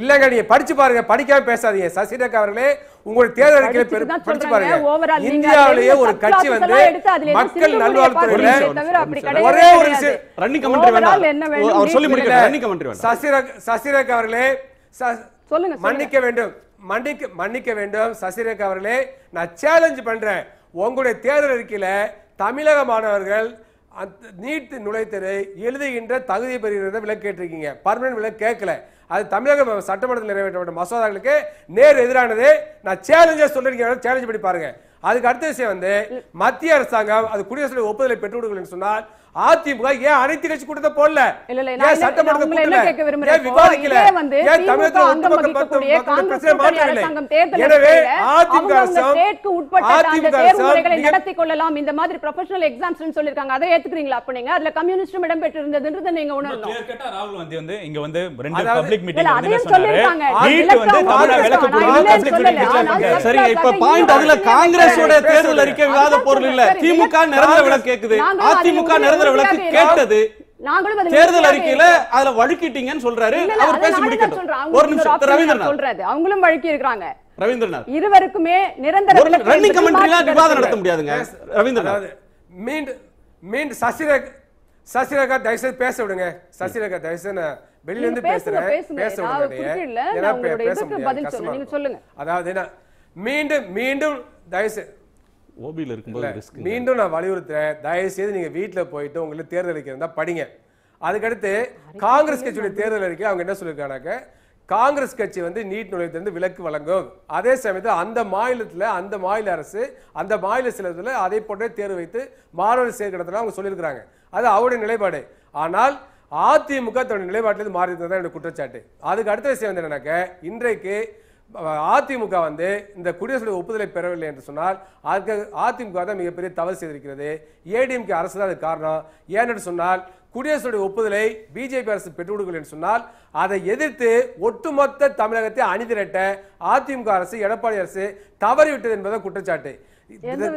இல்லங்க நீங்க படிச்சு பாருங்க படிக்காம பேசாதீங்க சசிரேகா அவர்களே உங்களுடைய தேர்தல் அறிக்கையில படிச்சு பாருங்க இந்தியாவிலேயே ஒரு கட்சி வந்து மக்கள் நல்வாழ்வுத்துறையில ஒரே ஒரு ரன்னிங் கமெண்ட்ரி வேண்டாம் அவர் சொல்லி ரன்னிங் கமெண்ட்ரி வேண்டாம் சசிரேகா சசிரேகா அவர்களே சொல்லுங்க மன்னிக்க வேண்டும் மன்னிக்க மன்னிக்க வேண்டும் சசிரேகா அவர்களே நான் சேலஞ்ச் பண்றேன் உங்களுடைய தேர்தல் அறிக்கையில தமிழக மாணவர்கள் அந்த நீட் நுழைத்தரை எழுதுகின்ற தகுதி பெறுகிறத விலக்கு கேட்டிருக்கீங்க பர்மனன்ட் விலை கேட்கல அது தமிழக சட்டமன்றத்தில் நிறைவேற்றப்பட்ட மசோதாக்களுக்கு நேர் எதிரானது நான் சேலஞ்சாக சொல்லியிருக்கேன் சேலஞ்ச் பண்ணி பாருங்க அதுக்கு அடுத்த விஷயம் வந்து மத்திய அரசாங்கம் அது குடியரசு ஒப்புதலை பெற்றுவிடுங்கள் சொன்னால் அதிமுக ஏன் அனைத்து கட்சி கூட்டத்தை போடல ஏன் விவாதிக்கல ஏன் தமிழகத்தில் மக்கள் மாற்றவில்லை எனவே அதிமுக நடத்தி கொள்ளலாம் இந்த மாதிரி ப்ரொஃபஷனல் எக்ஸாம்ஸ் சொல்லிருக்காங்க அதை ஏத்துக்கிறீங்களா அப்ப நீங்க அதுல கம்யூனிஸ்டும் இடம் பெற்றிருந்ததுன்றது நீங்க உணரணும் ராகுல் வந்து இங்க வந்து ரெண்டு பப்ளிக் மீட்டிங் வந்து சொல்லிருக்காங்க சரி இப்ப பாயிண்ட் அதுல காங்கிரஸோட தேர்தல் அறிக்கை விவாத பொருள் இல்ல திமுக நிரந்தர விளக்கு கேக்குது அதிமுக நிரந்தர சாதன விளக்கு கேட்டது தேர்தல் அறிக்கையில அதுல வழுக்கிட்டீங்கன்னு சொல்றாரு அவர் பேசி முடிக்கட்டும் ஒரு நிமிஷம் ரவீந்திரநாத் சொல்றாரு அவங்களும் வழுக்கி இருக்காங்க ரவீந்திரநாத் இருவருக்குமே நிரந்தர ரன்னிங் கமெண்ட்ரிலாம் விவாதம் நடத்த முடியாதுங்க ரவீந்திரநாத் மீண்டும் மீண்டும் சசிரேக் சசிரேகா தயவுசெய்து பேச விடுங்க சசிரேகா தயவுசெய்து வெளியில இருந்து பேசுறேன் பேச விடுங்க பேச முடியாது அதாவது மீண்டும் மீண்டும் தயவுசெய்து ஓபியில் இருக்கும்போது ரிஸ்க் மீண்டும் நான் வலியுறுத்துறேன் தயவுசெய்து நீங்கள் வீட்டில் போயிட்டு உங்களுக்கு தேர்தல் அறிக்கை படிங்க அதுக்கடுத்து காங்கிரஸ் கட்சியுடைய தேர்தல் அறிக்கை அவங்க என்ன சொல்லியிருக்காங்க காங்கிரஸ் கட்சி வந்து நீட் நுழைவிலிருந்து விலக்கு வழங்கும் அதே சமயத்தில் அந்த மாநிலத்தில் அந்த மாநில அரசு அந்த மாநில சிலத்தில் அதை போன்றே தேர்வு வைத்து மாணவர் சேர்க்கிறதுல அவங்க சொல்லியிருக்கிறாங்க அது அவருடைய நிலைப்பாடு ஆனால் அதிமுக தன்னுடைய நிலைப்பாட்டிலிருந்து மாறி இருந்தது தான் என்னுடைய குற்றச்சாட்டு அதுக்கு அடுத்த விஷயம் என்னன்னாக்க இன்றைக்கு அதிமுக வந்து இந்த குடியரசுடைய ஒப்புதலை பெறவில்லை என்று சொன்னால் அதுக்கு அதிமுக தான் மிகப்பெரிய தவறு செய்திருக்கிறது ஏடிஎம்கே அரசு தான் அதுக்கு காரணம் என்று சொன்னால் குடியரசுடைய ஒப்புதலை பிஜேபி அரசு பெற்று கொடுக்கல என்று சொன்னால் அதை எதிர்த்து ஒட்டுமொத்த தமிழகத்தை அணிதிரட்ட அதிமுக அரசு எடப்பாடி அரசு தவறிவிட்டது என்பதை குற்றச்சாட்டு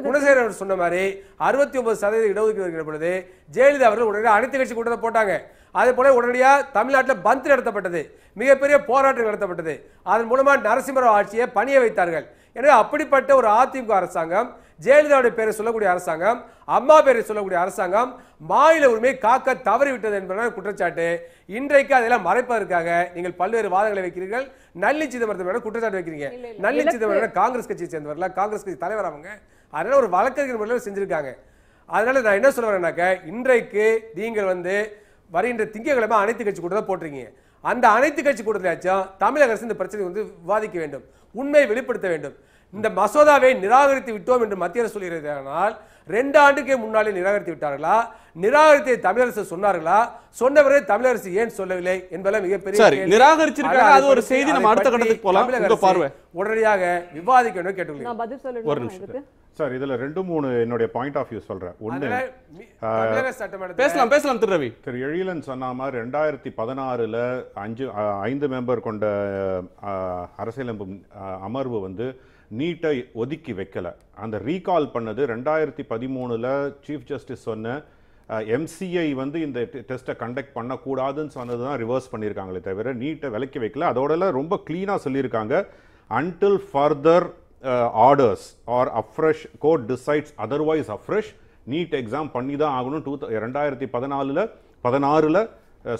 குணசேகர் சொன்ன மாதிரி அறுபத்தி ஒன்பது சதவீத இடஒதுக்கீடு வருகிற பொழுது ஜெயலலிதா அவர்கள் உடனடியாக அனைத்து கட்சி கூட்டத்தை போட்டாங்க அதே போல உடனடியாக தமிழ்நாட்டில் பந்த் நடத்தப்பட்டது மிகப்பெரிய போராட்டம் நடத்தப்பட்டது அதன் மூலமா நரசிம்மராவ் ஆட்சியை பணிய வைத்தார்கள் எனவே அப்படிப்பட்ட ஒரு அதிமுக அரசாங்கம் ஜெயலலிதாவுடைய பேரை சொல்லக்கூடிய அரசாங்கம் அம்மா பேரை சொல்லக்கூடிய அரசாங்கம் மாநில உரிமை காக்க தவறிவிட்டது என்பதான குற்றச்சாட்டு இன்றைக்கு அதெல்லாம் மறைப்பதற்காக நீங்கள் பல்வேறு வாதங்களை வைக்கிறீர்கள் நல்லி சிதம்பரத்தின் குற்றச்சாட்டு வைக்கிறீங்க நல்லி சிதம்பரம் காங்கிரஸ் கட்சியை சேர்ந்தவர்கள காங்கிரஸ் கட்சி தலைவர் அவங்க அதனால ஒரு வழக்கறிஞர் முறையில் செஞ்சிருக்காங்க அதனால நான் என்ன சொல்ல இன்றைக்கு நீங்கள் வந்து வருகின்ற திங்கக்கிழமை அனைத்து கட்சி கூட்டத்தை போட்டிருக்கீங்க அந்த அனைத்து கட்சி கூட்டத்தில் தமிழக அரசு இந்த பிரச்சனை வந்து விவாதிக்க வேண்டும் உண்மையை வெளிப்படுத்த வேண்டும் இந்த மசோதாவை நிராகரித்து விட்டோம் என்று மத்திய அரசு சொல்கிறது ரெண்டு ஆண்டுக்கே முன்னாலே நிராகரித்து விட்டார்களா நிராகரித்து தமிழரசு சொன்னார்களா சொன்னவரை தமிழரசு ஏன் சொல்லவில்லை என்பதெல்லாம் மிகப்பெரிய நிராகரிச்சிருக்காங்க அது ஒரு செய்தி நம்ம அடுத்த கட்டத்துக்கு போலாம் உங்க பார்வை உடனடியாக விவாதிக்க வேண்டும் கேட்டுக்கொள்ளுங்க ஒரு நிமிஷம் சார் இதுல ரெண்டு மூணு என்னுடைய பாயிண்ட் ஆஃப் வியூ சொல்றேன் ஒன்னு பேசலாம் பேசலாம் திரு ரவி திரு எழிலன் சொன்ன மாதிரி ரெண்டாயிரத்தி பதினாறுல அஞ்சு ஐந்து மெம்பர் கொண்ட அரசியலமைப்பு அமர்வு வந்து நீட்டை ஒதுக்கி வைக்கலை அந்த ரீகால் பண்ணது ரெண்டாயிரத்தி பதிமூணில் சீஃப் ஜஸ்டிஸ் சொன்ன எம்சிஐ வந்து இந்த டெஸ்ட்டை கண்டக்ட் பண்ணக்கூடாதுன்னு சொன்னது தான் ரிவர்ஸ் பண்ணியிருக்காங்களே தவிர நீட்டை விலக்கி வைக்கல அதோட ரொம்ப க்ளீனாக சொல்லியிருக்காங்க until further orders or afresh court decides otherwise afresh NEET exam பண்ணி தான் ஆகணும் டூ ரெண்டாயிரத்தி பதினாலில் பதினாறில்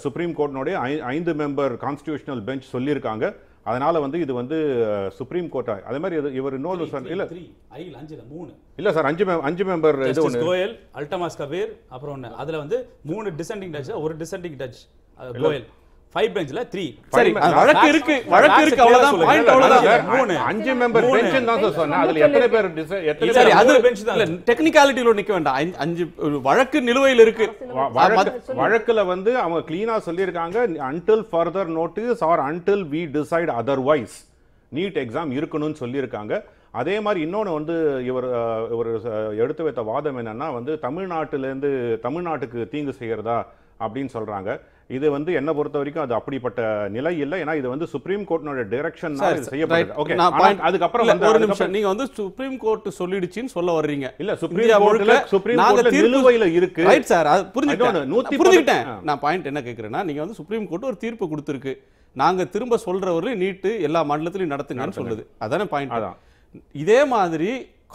சுப்ரீம் கோர்ட்னுடைய ஐந்து மெம்பர் கான்ஸ்டியூஷனல் பெஞ்ச் சொல்லியிருக்காங்க அதனால வந்து இது வந்து சுப்ரீம் கோர்ட் அதே மாதிரி இது இவர் இன்னொரு சார் இல்லை அஞ்சு மூணு இல்ல சார் அஞ்சு அஞ்சு மெம்பர் இது ஒன்று கோயல் அல்டமாஸ் கபீர் அப்புறம் ஒன்னு அதுல வந்து மூணு டிசெண்டிங் டச் ஒரு டிசெண்டிங் டச் கோயல் ஃபைவ் பெஞ்ச்ல த்ரீ சரி வழக்கு இருக்கு வழக்கு இருக்கு அவ்வளவுதான் பாயிண்ட் அவ்வளவுதான் மூணு அஞ்சு மெம்பர் பெஞ்ச் தான் சொன்னேன் அதுல எத்தனை பேர் எத்தனை சரி அது பெஞ்ச் தான் இல்ல டெக்னிக்காலிட்டில நிக்க வேண்டாம் அஞ்சு வழக்கு நிலுவையில் இருக்கு வழக்குல வந்து அவங்க கிளீனா சொல்லியிருக்காங்க until further notice or until we decide otherwise NEET exam இருக்கணும்னு சொல்லியிருக்காங்க அதே மாதிரி இன்னொன்று வந்து இவர் இவர் எடுத்து வைத்த வாதம் என்னன்னா வந்து தமிழ்நாட்டிலேருந்து தமிழ்நாட்டுக்கு தீங்கு செய்கிறதா அப்படின்னு சொல்கிறாங்க இது வந்து என்ன பொறுத்த வரைக்கும் அது அப்படிப்பட்ட நிலை இல்லை ஏன்னா இது வந்து சுப்ரீம் கோர்ட்னோட டைரக்ஷன் செய்யப்படுது ஓகே அதுக்கப்புறம் ஒரு நிமிஷம் நீங்க வந்து சுப்ரீம் கோர்ட் சொல்லிடுச்சின்னு சொல்ல வர்றீங்க இல்ல சுப்ரீம் கோர்ட்ல சுப்ரீம் கோர்ட்ல நிலுவையில இருக்கு ரைட் சார் அது புரிஞ்சுக்கிட்டேன் நூத்தி புரிஞ்சுக்கிட்டேன் நான் பாயிண்ட் என்ன கேட்கிறேன்னா நீங்க வந்து சுப்ரீம் கோர்ட் ஒரு தீர்ப்பு கொடுத்துருக்கு நாங்க திரும்ப சொல்றவரையும் நீட்டு எல்லா மாநிலத்திலையும் நடத்துங்கன்னு சொல்லுது அதான பாயிண்ட் இதே மாதிரி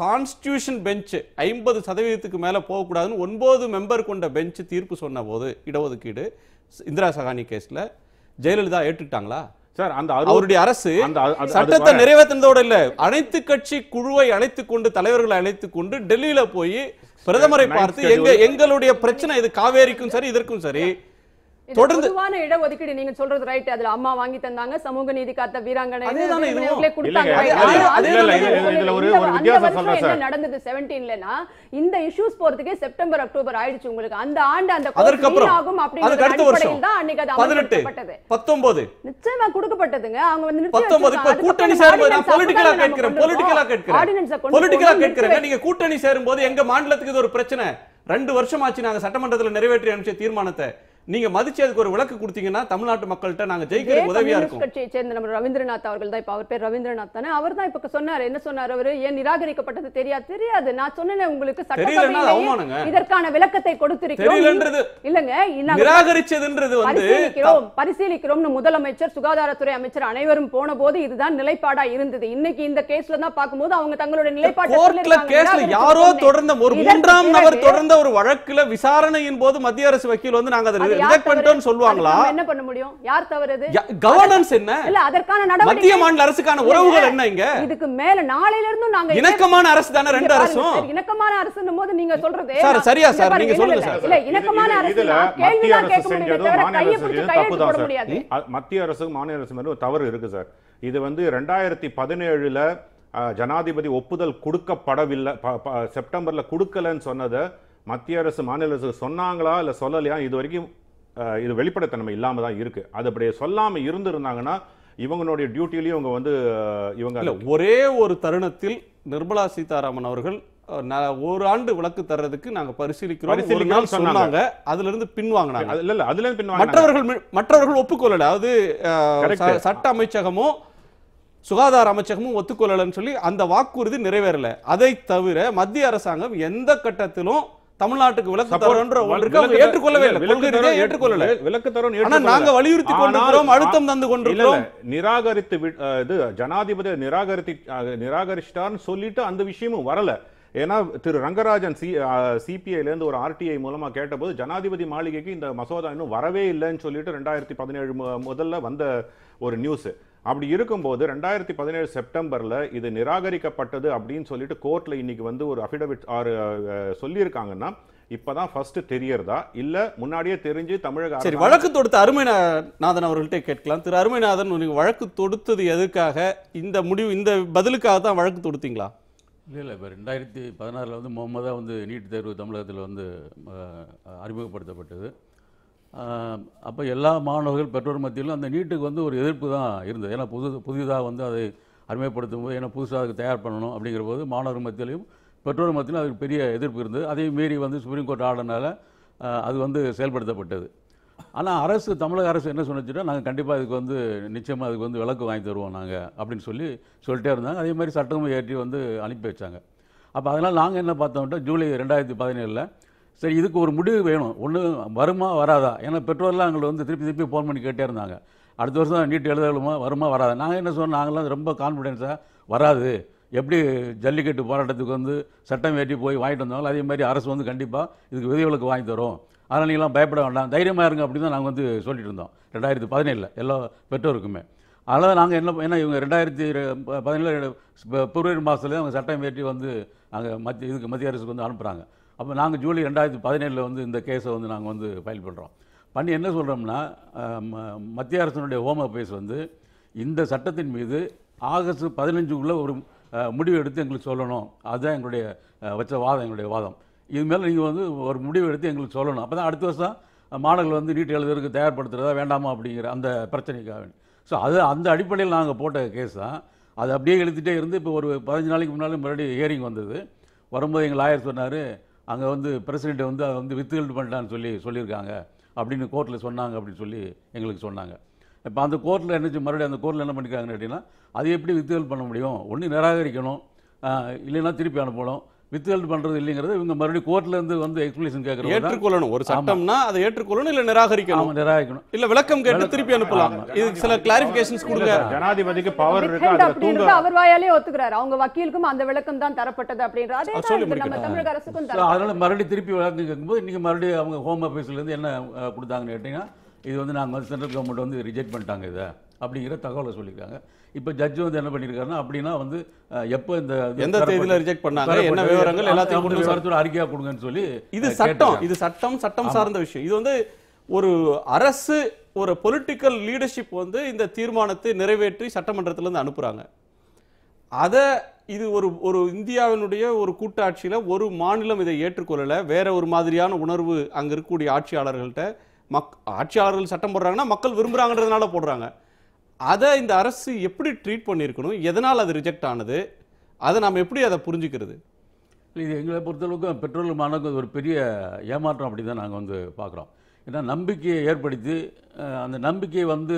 கான்ஸ்டியூஷன் பெஞ்ச் ஐம்பது சதவீதத்துக்கு மேலே போகக்கூடாதுன்னு ஒன்பது மெம்பர் கொண்ட பெஞ்ச் தீர்ப்பு சொன்ன போது இடஒதுக்கீடு இந்திரா சகானி கேஸில் ஜெயலலிதா ஏற்றுக்கிட்டாங்களா சார் அந்த அவருடைய அரசு சட்டத்தை நிறைவேற்றினதோட இல்ல அனைத்து கட்சி குழுவை அழைத்து கொண்டு தலைவர்களை அழைத்து கொண்டு டெல்லியில போய் பிரதமரை பார்த்து எங்க எங்களுடைய பிரச்சனை இது காவேரிக்கும் சரி இதற்கும் சரி தொடர்ந்து ஒதுக்கீடு நீங்க சொல்றது ரைட் அதுல அம்மா வாங்கி தந்தாங்க சமூக நீதி காத்த வீராங்கனை என்ன நடந்தது 17லனா இந்த இஷ்யூஸ் போறதுக்கே செப்டம்பர் அக்டோபர் ஆயிடுச்சு உங்களுக்கு அந்த ஆண்டு அந்த ஆகும் அப்படிங்கறது அடிப்படையில் தான் அன்னைக்கு அது அமல்படுத்தப்பட்டது பத்தொன்பது நிச்சயமா கொடுக்கப்பட்டதுங்க அவங்க வந்து பத்தொன்பது 19 இப்ப கூட்டணி சேரும் நான் பொலிட்டிக்கலா கேட்கிறேன் பொலிட்டிக்கலா கேட்கிறேன் பொலிட்டிக்கலா கேட்கிறேன் நீங்க கூட்டணி சேரும் போது எங்க மாநிலத்துக்கு இது ஒரு பிரச்சனை ரெண்டு வருஷம் ஆச்சு நாங்க சட்டமன்றத்தில் நிறைவேற்றி அனுப்பிச்ச தீர்மானத்தை நீங்க மதிச்சு அதுக்கு ஒரு விளக்கு கொடுத்தீங்கன்னா தமிழ்நாட்டு மக்கள்கிட்ட நாங்க ஜெயிக்கிற உதவியா இருக்கும் கட்சியை சேர்ந்த நம்ம ரவீந்திரநாத் அவர்கள் தான் இப்ப அவர் பேர் ரவீந்திரநாத் தானே அவர் தான் இப்ப சொன்னாரு என்ன சொன்னார் அவரு ஏன் நிராகரிக்கப்பட்டது தெரியாது தெரியாது நான் சொன்னேன் உங்களுக்கு சட்டசபையிலேயே இதற்கான விளக்கத்தை கொடுத்திருக்கிறோம் இல்லங்க நிராகரிச்சதுன்றது வந்து பரிசீலிக்கிறோம்னு முதலமைச்சர் சுகாதாரத்துறை அமைச்சர் அனைவரும் போன போது இதுதான் நிலைப்பாடா இருந்தது இன்னைக்கு இந்த கேஸ்ல தான் பாக்கும்போது அவங்க தங்களுடைய நிலைப்பாடு யாரோ தொடர்ந்த ஒரு மூன்றாம் நபர் தொடர்ந்த ஒரு வழக்குல விசாரணையின் போது மத்திய அரசு வக்கீல் வந்து நாங்க அதை ரிஜெக்ட் பண்ணிட்டோம்னு சொல்லுவாங்களா என்ன பண்ண முடியும் யார் தவறுது கவர்னன்ஸ் என்ன இல்ல அதற்கான நடவடிக்கை மத்திய மாநில அரசுக்கான உறவுகள் என்ன இங்க இதுக்கு மேல நாளையில இருந்து நாங்க இணக்கமான அரசு தானே ரெண்டு அரசும் இணக்கமான அரசுன்னும் போது நீங்க சொல்றது சார் சரியா சார் நீங்க சொல்லுங்க சார் இல்ல இணக்கமான அரசு தப்பு தான் சார் மத்திய அரசு மாநில அரசு மேல தவறு இருக்கு சார் இது வந்து ரெண்டாயிரத்தி பதினேழுல ஜனாதிபதி ஒப்புதல் கொடுக்கப்படவில்லை செப்டம்பர்ல கொடுக்கலன்னு சொன்னதை மத்திய அரசு மாநில அரசு சொன்னாங்களா இல்ல சொல்லலையா இது வரைக்கும் இது வெளிப்படைத்தன்மை இல்லாமல் தான் இருக்கு அது அப்படி சொல்லாமல் இருந்திருந்தாங்கன்னா இவங்களுடைய டியூட்டிலையும் இவங்க வந்து இவங்க ஒரே ஒரு தருணத்தில் நிர்மலா சீதாராமன் அவர்கள் ஒரு ஆண்டு விளக்கு தர்றதுக்கு நாங்க பரிசீலிக்கிறோம் சொன்னாங்க அதுல இருந்து பின்வாங்கினாங்க இல்ல இல்ல அதுல இருந்து மற்றவர்கள் மற்றவர்கள் ஒப்புக்கொள்ளல அதாவது சட்ட அமைச்சகமும் சுகாதார அமைச்சகமும் ஒத்துக்கொள்ளலன்னு சொல்லி அந்த வாக்குறுதி நிறைவேறல அதை தவிர மத்திய அரசாங்கம் எந்த கட்டத்திலும் தமிழ்நாட்டுக்கு விலக்கு தரோன்ற ஏற்றுக்கொள்ளவே ஏற்றுக்கொள்ளல விலக்கு தரோம் நாங்க வலியுறுத்தி கொண்டிருக்கிறோம் அழுத்தம் தந்து கொண்டிருக்கிறோம் நிராகரித்து இது ஜனாதிபதி நிராகரித்து நிராகரிச்சிட்டார்னு சொல்லிட்டு அந்த விஷயமும் வரல ஏன்னா திரு ரங்கராஜன் சி சிபிஐலேருந்து ஒரு ஆர்டிஐ மூலமாக கேட்டபோது ஜனாதிபதி மாளிகைக்கு இந்த மசோதா இன்னும் வரவே இல்லைன்னு சொல்லிட்டு ரெண்டாயிரத்தி பதினேழு முதல்ல வந்த ஒரு நியூஸு அப்படி இருக்கும்போது ரெண்டாயிரத்தி பதினேழு செப்டம்பரில் இது நிராகரிக்கப்பட்டது அப்படின்னு சொல்லிட்டு கோர்ட்டில் இன்னைக்கு வந்து ஒரு அஃபிடவிட் ஆறு சொல்லியிருக்காங்கன்னா இப்பதான் ஃபர்ஸ்ட் தெரியறதா இல்ல முன்னாடியே தெரிஞ்சு தமிழக சரி வழக்கு தொடுத்த அருமைநாதன் அவர்கள்ட்ட கேட்கலாம் திரு அருமைநாதன் நீங்கள் வழக்கு தொடுத்தது எதுக்காக இந்த முடிவு இந்த பதிலுக்காக தான் வழக்கு தொடுத்தீங்களா இல்லை இல்லை இப்போ ரெண்டாயிரத்தி பதினாறில் வந்து முகமதாக வந்து நீட் தேர்வு தமிழகத்தில் வந்து அறிமுகப்படுத்தப்பட்டது அப்போ எல்லா மாணவர்கள் பெற்றோர் மத்தியிலும் அந்த நீட்டுக்கு வந்து ஒரு எதிர்ப்பு தான் இருந்தது ஏன்னா புது புதிதாக வந்து அதை அருமைப்படுத்தும் போது ஏன்னா புதுசாக அதுக்கு தயார் பண்ணணும் அப்படிங்கிற போது மாணவர் மத்தியிலையும் பெற்றோர் மத்தியிலும் அதுக்கு பெரிய எதிர்ப்பு இருந்தது அதே மீறி வந்து சுப்ரீம் கோர்ட் ஆர்டர்னால் அது வந்து செயல்படுத்தப்பட்டது ஆனால் அரசு தமிழக அரசு என்ன சொன்னா நாங்கள் கண்டிப்பாக அதுக்கு வந்து நிச்சயமாக அதுக்கு வந்து விளக்கு வாங்கி தருவோம் நாங்கள் அப்படின்னு சொல்லி சொல்லிட்டே இருந்தாங்க அதே மாதிரி சட்டமும் ஏற்றி வந்து அனுப்பி வச்சாங்க அப்போ அதனால் நாங்கள் என்ன பார்த்தோம்ட்டா ஜூலை ரெண்டாயிரத்தி பதினேழில் சரி இதுக்கு ஒரு முடிவு வேணும் ஒன்று வருமா வராதா ஏன்னா பெற்றோர்லாம் அவங்களை வந்து திருப்பி திருப்பி ஃபோன் பண்ணி கேட்டே இருந்தாங்க அடுத்த வருஷம் நீட் எழுத வருமா வராதா நாங்கள் என்ன சொன்னோம் நாங்களாம் ரொம்ப கான்ஃபிடென்ஸாக வராது எப்படி ஜல்லிக்கட்டு போராட்டத்துக்கு வந்து சட்டம் ஏற்றி போய் வாங்கிட்டு வந்தாங்களோ அதே மாதிரி அரசு வந்து கண்டிப்பாக இதுக்கு விதிவிலக்கு வாங்கி தரும் அதனால் நீங்களாம் பயப்பட வேண்டாம் தைரியமாக இருங்க அப்படின்னு தான் நாங்கள் வந்து சொல்லிட்டு இருந்தோம் ரெண்டாயிரத்து பதினேழில் எல்லா பெற்றோருக்குமே அதனால் நாங்கள் என்ன என்ன இவங்க ரெண்டாயிரத்தி பதினேழு பிப்ரவரி மாதத்துலேயே அவங்க சட்டம் ஏற்றி வந்து அங்கே மத்திய இதுக்கு மத்திய அரசுக்கு வந்து அனுப்புகிறாங்க அப்போ நாங்கள் ஜூலை ரெண்டாயிரத்தி பதினேழில் வந்து இந்த கேஸை வந்து நாங்கள் வந்து ஃபைல் பண்ணுறோம் பண்ணி என்ன சொல்கிறோம்னா மத்திய அரசினுடைய ஹோம் அஃபேர்ஸ் வந்து இந்த சட்டத்தின் மீது ஆகஸ்ட் பதினஞ்சுக்குள்ளே ஒரு முடிவு எடுத்து எங்களுக்கு சொல்லணும் அதுதான் எங்களுடைய வச்ச வாதம் எங்களுடைய வாதம் இது மேலே நீங்கள் வந்து ஒரு முடிவு எடுத்து எங்களுக்கு சொல்லணும் அப்போ தான் அடுத்த வருஷம் மாணவர்கள் வந்து நீட் எழுதுறதுக்கு தயார்படுத்துகிறதா வேண்டாமா அப்படிங்கிற அந்த பிரச்சனைக்காக ஸோ அது அந்த அடிப்படையில் நாங்கள் போட்ட கேஸ் தான் அது அப்படியே எழுத்துகிட்டே இருந்து இப்போ ஒரு பதினஞ்சு நாளைக்கு முன்னாலும் மறுபடியும் ஹியரிங் வந்தது வரும்போது எங்கள் லாயர் சொன்னார் அங்கே வந்து பிரசிடெண்ட்டை வந்து அதை வந்து வித்ஹெல்ட் பண்ணிட்டான்னு சொல்லி சொல்லியிருக்காங்க அப்படின்னு கோர்ட்டில் சொன்னாங்க அப்படின்னு சொல்லி எங்களுக்கு சொன்னாங்க இப்போ அந்த கோர்ட்டில் என்னச்சு மறுபடியும் அந்த கோர்ட்டில் என்ன பண்ணிக்கிறாங்கன்னு அப்படின்னா அது எப்படி வித்ஹெல்ட் பண்ண முடியும் ஒன்று நிராகரிக்கணும் இல்லைன்னா திருப்பி அனுப்பணும் வித்ஹெல்ட் பண்ணுறது இல்லைங்கிறது இவங்க மறுபடியும் கோர்ட்லேருந்து வந்து எக்ஸ்பிளேஷன் கேட்குறது ஏற்றுக்கொள்ளணும் ஒரு சட்டம்னா அதை ஏற்றுக்கொள்ளணும் இல்லை நிராகரிக்கணும் நிராகரிக்கணும் இல்லை விளக்கம் கேட்டு திருப்பி அனுப்பலாம் இது சில கிளாரிஃபிகேஷன்ஸ் கொடுங்க ஜனாதிபதிக்கு பவர் இருக்கு அவர் வாயாலே ஒத்துக்கிறாரு அவங்க வக்கீலுக்கும் அந்த விளக்கம் தான் தரப்பட்டது அப்படின்ற அதே நம்ம தமிழக அரசுக்கும் அதனால மறுபடியும் திருப்பி விளக்கம் கேட்கும்போது இன்னைக்கு மறுபடியும் அவங்க ஹோம் ஆஃபீஸ்லேருந்து என்ன கொடுத்தாங்கன்னு கேட்டிங்கன்னா இது வந்து நாங்கள் வந்து சென்ட்ரல் கவர்மெண்ட் வந்து ரிஜெக்ட் பண்ணிட்டாங்க இதை அப்படிங்கிற தகவலை சொல்லியிருக்காங்க இப்போ ஜட்ஜ் வந்து என்ன பண்ணியிருக்காருன்னா அப்படின்னா வந்து எப்போ இந்த எந்த தேதியில் ரிஜெக்ட் பண்ணாங்க என்ன விவரங்கள் எல்லாத்தையும் கொண்டு விவரத்தோட அறிக்கையாக கொடுங்கன்னு சொல்லி இது சட்டம் இது சட்டம் சட்டம் சார்ந்த விஷயம் இது வந்து ஒரு அரசு ஒரு பொலிட்டிக்கல் லீடர்ஷிப் வந்து இந்த தீர்மானத்தை நிறைவேற்றி சட்டமன்றத்திலேருந்து அனுப்புகிறாங்க அதை இது ஒரு ஒரு இந்தியாவினுடைய ஒரு கூட்டாட்சியில் ஒரு மாநிலம் இதை ஏற்றுக்கொள்ளலை வேற ஒரு மாதிரியான உணர்வு அங்கே இருக்கக்கூடிய ஆட்சியாளர்கள்ட்ட மக் ஆட்சியாளர்கள் சட்டம் போடுறாங்கன்னா மக்கள் விரும்புகிறாங்கன்றதுனால போடுறாங்க அதை இந்த அரசு எப்படி ட்ரீட் பண்ணியிருக்கணும் எதனால் அது ரிஜெக்ட் ஆனது அதை நாம் எப்படி அதை புரிஞ்சுக்கிறது இது எங்களை பொறுத்தளவுக்கு பெட்ரோல் மாணவர்கள் ஒரு பெரிய ஏமாற்றம் அப்படி தான் நாங்கள் வந்து பார்க்குறோம் ஏன்னா நம்பிக்கையை ஏற்படுத்தி அந்த நம்பிக்கையை வந்து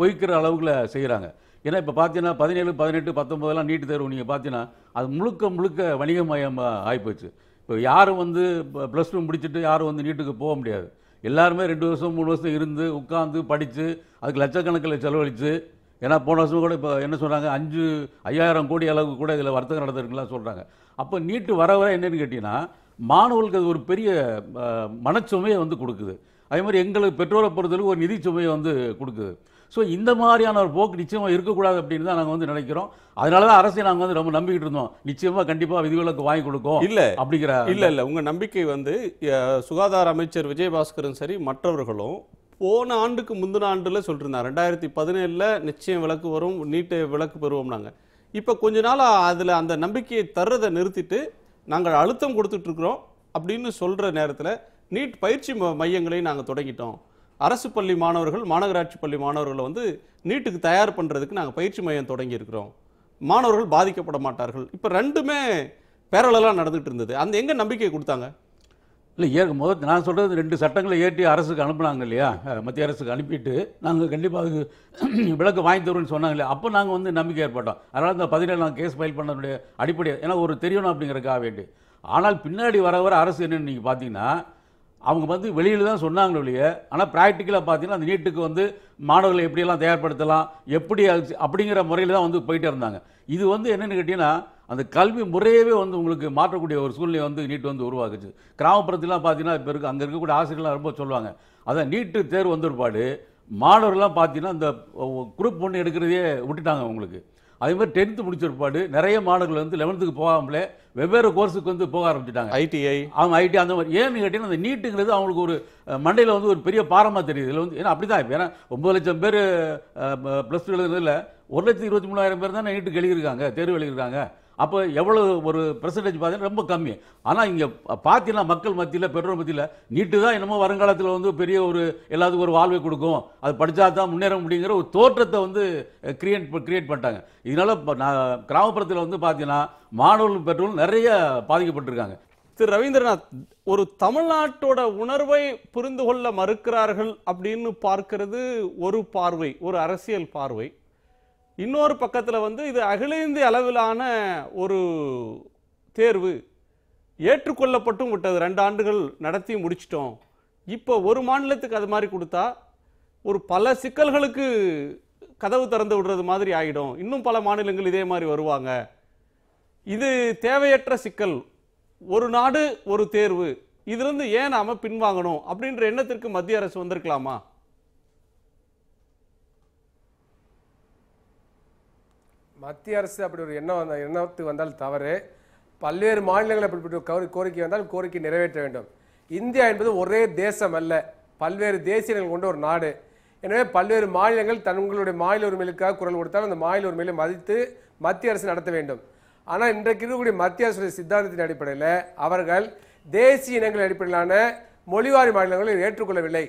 பொய்க்கிற அளவுக்குள்ள செய்கிறாங்க ஏன்னா இப்போ பார்த்தீங்கன்னா பதினேழு பதினெட்டு பத்தொம்போதெல்லாம் நீட்டு தேர்வு நீங்கள் பார்த்தீங்கன்னா அது முழுக்க முழுக்க மயம் ஆகிப்போச்சு இப்போ யாரும் வந்து ப்ளஸ் டூ முடிச்சுட்டு யாரும் வந்து நீட்டுக்கு போக முடியாது எல்லாருமே ரெண்டு வருஷம் மூணு வருஷம் இருந்து உட்காந்து படித்து அதுக்கு லட்சக்கணக்கில் செலவழித்து ஏன்னா போன வருஷம் கூட இப்போ என்ன சொல்கிறாங்க அஞ்சு ஐயாயிரம் கோடி அளவுக்கு கூட இதில் வர்த்தகம் நடந்திருக்குலாம் சொல்கிறாங்க அப்போ நீட்டு வர வர என்னென்னு கேட்டிங்கன்னா மாணவர்களுக்கு அது ஒரு பெரிய மனச்சுமையை வந்து கொடுக்குது அதே மாதிரி எங்களுக்கு பெற்றோரை பொறுத்தளவுக்கு ஒரு நிதி சுமையை வந்து கொடுக்குது ஸோ இந்த மாதிரியான ஒரு போக்கு நிச்சயமாக இருக்கக்கூடாது அப்படின்னு தான் நாங்கள் வந்து நினைக்கிறோம் அதனால தான் அரசை நாங்கள் வந்து ரொம்ப நம்பிக்கிட்டு இருந்தோம் நிச்சயமாக கண்டிப்பாக விதிவிலக்கு வாங்கி கொடுக்கும் இல்லை அப்படிங்கிற இல்லை இல்லை உங்கள் நம்பிக்கை வந்து சுகாதார அமைச்சர் விஜயபாஸ்கரும் சரி மற்றவர்களும் போன ஆண்டுக்கு முந்தின ஆண்டில் சொல்லிருந்தாங்க ரெண்டாயிரத்தி பதினேழில் நிச்சயம் விளக்கு வரும் நீட்டு விளக்கு பெறுவோம் நாங்கள் இப்போ கொஞ்ச நாள் அதில் அந்த நம்பிக்கையை தர்றதை நிறுத்திட்டு நாங்கள் அழுத்தம் கொடுத்துட்ருக்குறோம் அப்படின்னு சொல்கிற நேரத்தில் நீட் பயிற்சி மையங்களையும் நாங்கள் தொடங்கிட்டோம் அரசு பள்ளி மாணவர்கள் மாநகராட்சி பள்ளி மாணவர்களை வந்து நீட்டுக்கு தயார் பண்ணுறதுக்கு நாங்கள் பயிற்சி மையம் தொடங்கியிருக்கிறோம் மாணவர்கள் பாதிக்கப்பட மாட்டார்கள் இப்போ ரெண்டுமே பேரலாக நடந்துகிட்டு இருந்தது அந்த எங்கே நம்பிக்கை கொடுத்தாங்க இல்லை ஏ முதல் நான் சொல்கிறது ரெண்டு சட்டங்களை ஏற்றி அரசுக்கு அனுப்புனாங்க இல்லையா மத்திய அரசுக்கு அனுப்பிட்டு நாங்கள் கண்டிப்பாக அதுக்கு விளக்கு வாங்கி தருவோம்னு சொன்னாங்க இல்லையா அப்போ நாங்கள் வந்து நம்பிக்கை ஏற்பட்டோம் அதனால் இந்த பதினேழு நாங்கள் கேஸ் ஃபைல் பண்ணதுடைய அடிப்படையாக ஏன்னா ஒரு தெரியணும் அப்படிங்கிறக்காக வேண்டி ஆனால் பின்னாடி வர வர அரசு என்னென்னு நீங்கள் பார்த்தீங்கன்னா அவங்க வந்து வெளியில் தான் சொன்னாங்களே ஒழிய ஆனால் ப்ராக்டிக்கலாக பார்த்தீங்கன்னா அந்த நீட்டுக்கு வந்து மாணவர்களை எப்படியெல்லாம் தயார்படுத்தலாம் எப்படி அப்படிங்கிற முறையில் தான் வந்து போயிட்டே இருந்தாங்க இது வந்து என்னென்னு கேட்டிங்கன்னா அந்த கல்வி முறையவே வந்து உங்களுக்கு மாற்றக்கூடிய ஒரு சூழ்நிலை வந்து நீட் வந்து உருவாக்குச்சு கிராமப்புறத்துலாம் பார்த்தீங்கன்னா இப்போ இருக்குது அங்கே இருக்கக்கூடிய ஆசிரியர்கள்லாம் ரொம்ப சொல்லுவாங்க அதான் நீட்டு தேர்வு வந்த மாணவர்கள்லாம் பார்த்தீங்கன்னா இந்த குரூப் ஒன்று எடுக்கிறதே விட்டுட்டாங்க அவங்களுக்கு அதே மாதிரி டென்த்து முடிச்சிருப்பாடு நிறைய மாணவர்கள் வந்து லெவன்த்துக்கு போகாமலே வெவ்வேறு கோர்ஸுக்கு வந்து போக ஆரம்பிச்சிட்டாங்க ஐடிஐ அவங்க ஐடி அந்த மாதிரி ஏன்னு கேட்டீங்க அந்த நீட்டுங்கிறது அவங்களுக்கு ஒரு மண்டையில் வந்து ஒரு பெரிய பாரமாக தெரியுது இதில் வந்து ஏன்னா அப்படி தான் ஏன்னா ஒம்பது லட்சம் பேர் ப்ளஸ் டூ எழுதுறதுல ஒரு லட்சத்தி இருபத்தி மூணாயிரம் பேர் தான் நீட்டுக்கு எழுதியிருக்காங்க தேர்வு எழுதியிருக்காங்க அப்போ எவ்வளோ ஒரு பெர்சன்டேஜ் பார்த்தீங்கன்னா ரொம்ப கம்மி ஆனால் இங்கே பார்த்தீங்கன்னா மக்கள் மத்தியில் பெற்றோர் மத்தியில் நீட்டு தான் என்னமோ வருங்காலத்தில் வந்து பெரிய ஒரு எல்லாத்துக்கும் ஒரு வாழ்வை கொடுக்கும் அது படித்தா தான் முன்னேற முடியுங்கிற ஒரு தோற்றத்தை வந்து கிரியேட் கிரியேட் பண்ணிட்டாங்க இதனால் நான் கிராமப்புறத்தில் வந்து பார்த்தீங்கன்னா மாணவர்கள் பெற்றோர்கள் நிறைய பாதிக்கப்பட்டிருக்காங்க திரு ரவீந்திரநாத் ஒரு தமிழ்நாட்டோட உணர்வை புரிந்து கொள்ள மறுக்கிறார்கள் அப்படின்னு பார்க்கிறது ஒரு பார்வை ஒரு அரசியல் பார்வை இன்னொரு பக்கத்தில் வந்து இது அகில இந்திய அளவிலான ஒரு தேர்வு ஏற்றுக்கொள்ளப்பட்டும் விட்டது ரெண்டு ஆண்டுகள் நடத்தி முடிச்சிட்டோம் இப்போ ஒரு மாநிலத்துக்கு அது மாதிரி கொடுத்தா ஒரு பல சிக்கல்களுக்கு கதவு திறந்து விடுறது மாதிரி ஆகிடும் இன்னும் பல மாநிலங்கள் இதே மாதிரி வருவாங்க இது தேவையற்ற சிக்கல் ஒரு நாடு ஒரு தேர்வு இதிலிருந்து ஏன் நாம் பின்வாங்கணும் அப்படின்ற எண்ணத்திற்கு மத்திய அரசு வந்திருக்கலாமா மத்திய அரசு அப்படி ஒரு எண்ணம் வந்த எண்ணத்துக்கு வந்தால் தவறு பல்வேறு மாநிலங்கள் அப்படிப்பட்ட கவரி கோரிக்கை வந்தால் கோரிக்கை நிறைவேற்ற வேண்டும் இந்தியா என்பது ஒரே தேசம் அல்ல பல்வேறு தேசியங்கள் கொண்ட ஒரு நாடு எனவே பல்வேறு மாநிலங்கள் தங்களுடைய மாநில உரிமைகளுக்காக குரல் கொடுத்தால் அந்த மாநில உரிமையை மதித்து மத்திய அரசு நடத்த வேண்டும் ஆனால் இன்றைக்கு இருக்கக்கூடிய மத்திய அரசுடைய சித்தாந்தத்தின் அடிப்படையில் அவர்கள் தேசிய இனங்கள் அடிப்படையிலான மொழிவாரி மாநிலங்களை ஏற்றுக்கொள்ளவில்லை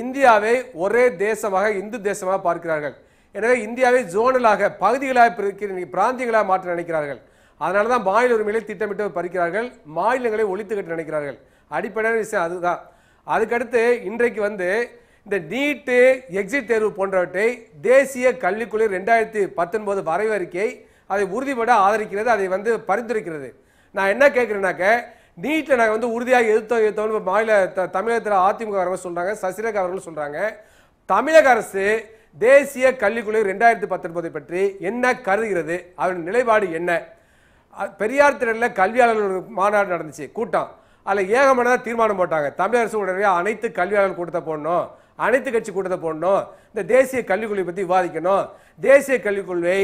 இந்தியாவை ஒரே தேசமாக இந்து தேசமாக பார்க்கிறார்கள் எனவே இந்தியாவை ஜோனலாக பகுதிகளாக பிரிக்க பிராந்தியங்களாக மாற்ற நினைக்கிறார்கள் அதனால தான் மாநில உரிமைகளை திட்டமிட்டு பறிக்கிறார்கள் மாநிலங்களை ஒழித்துக்கட்டு நினைக்கிறார்கள் அடிப்படையான விஷயம் அதுதான் அதுக்கடுத்து இன்றைக்கு வந்து இந்த நீட்டு எக்ஸிட் தேர்வு போன்றவற்றை தேசிய கல்விக்குழு ரெண்டாயிரத்தி பத்தொன்பது வரைவு அறிக்கை அதை உறுதிபட ஆதரிக்கிறது அதை வந்து பரிந்துரைக்கிறது நான் என்ன கேட்குறேன்னாக்க நீட்டில் நாங்கள் வந்து உறுதியாக எதிர்த்தோம் எதிர்த்தோம்னு மாநில த தமிழகத்தில் அதிமுக அவர்கள் சொல்கிறாங்க சசிரேகா அவர்கள் சொல்கிறாங்க தமிழக அரசு தேசிய கல்விக்குழு ரெண்டாயிரத்தி பத்தொன்பதை பற்றி என்ன கருதுகிறது அவரின் நிலைப்பாடு என்ன பெரியார் திடலில் கல்வியாளர்கள் மாநாடு நடந்துச்சு கூட்டம் அதில் ஏகமான தீர்மானம் போட்டாங்க தமிழக அரசு உடனடியாக அனைத்து கல்வியாளர் கூட்டத்தை போடணும் அனைத்து கட்சி கூட்டத்தை போடணும் இந்த தேசிய கல்விக் கொள்கை பற்றி விவாதிக்கணும் தேசிய கல்விக் கொள்கை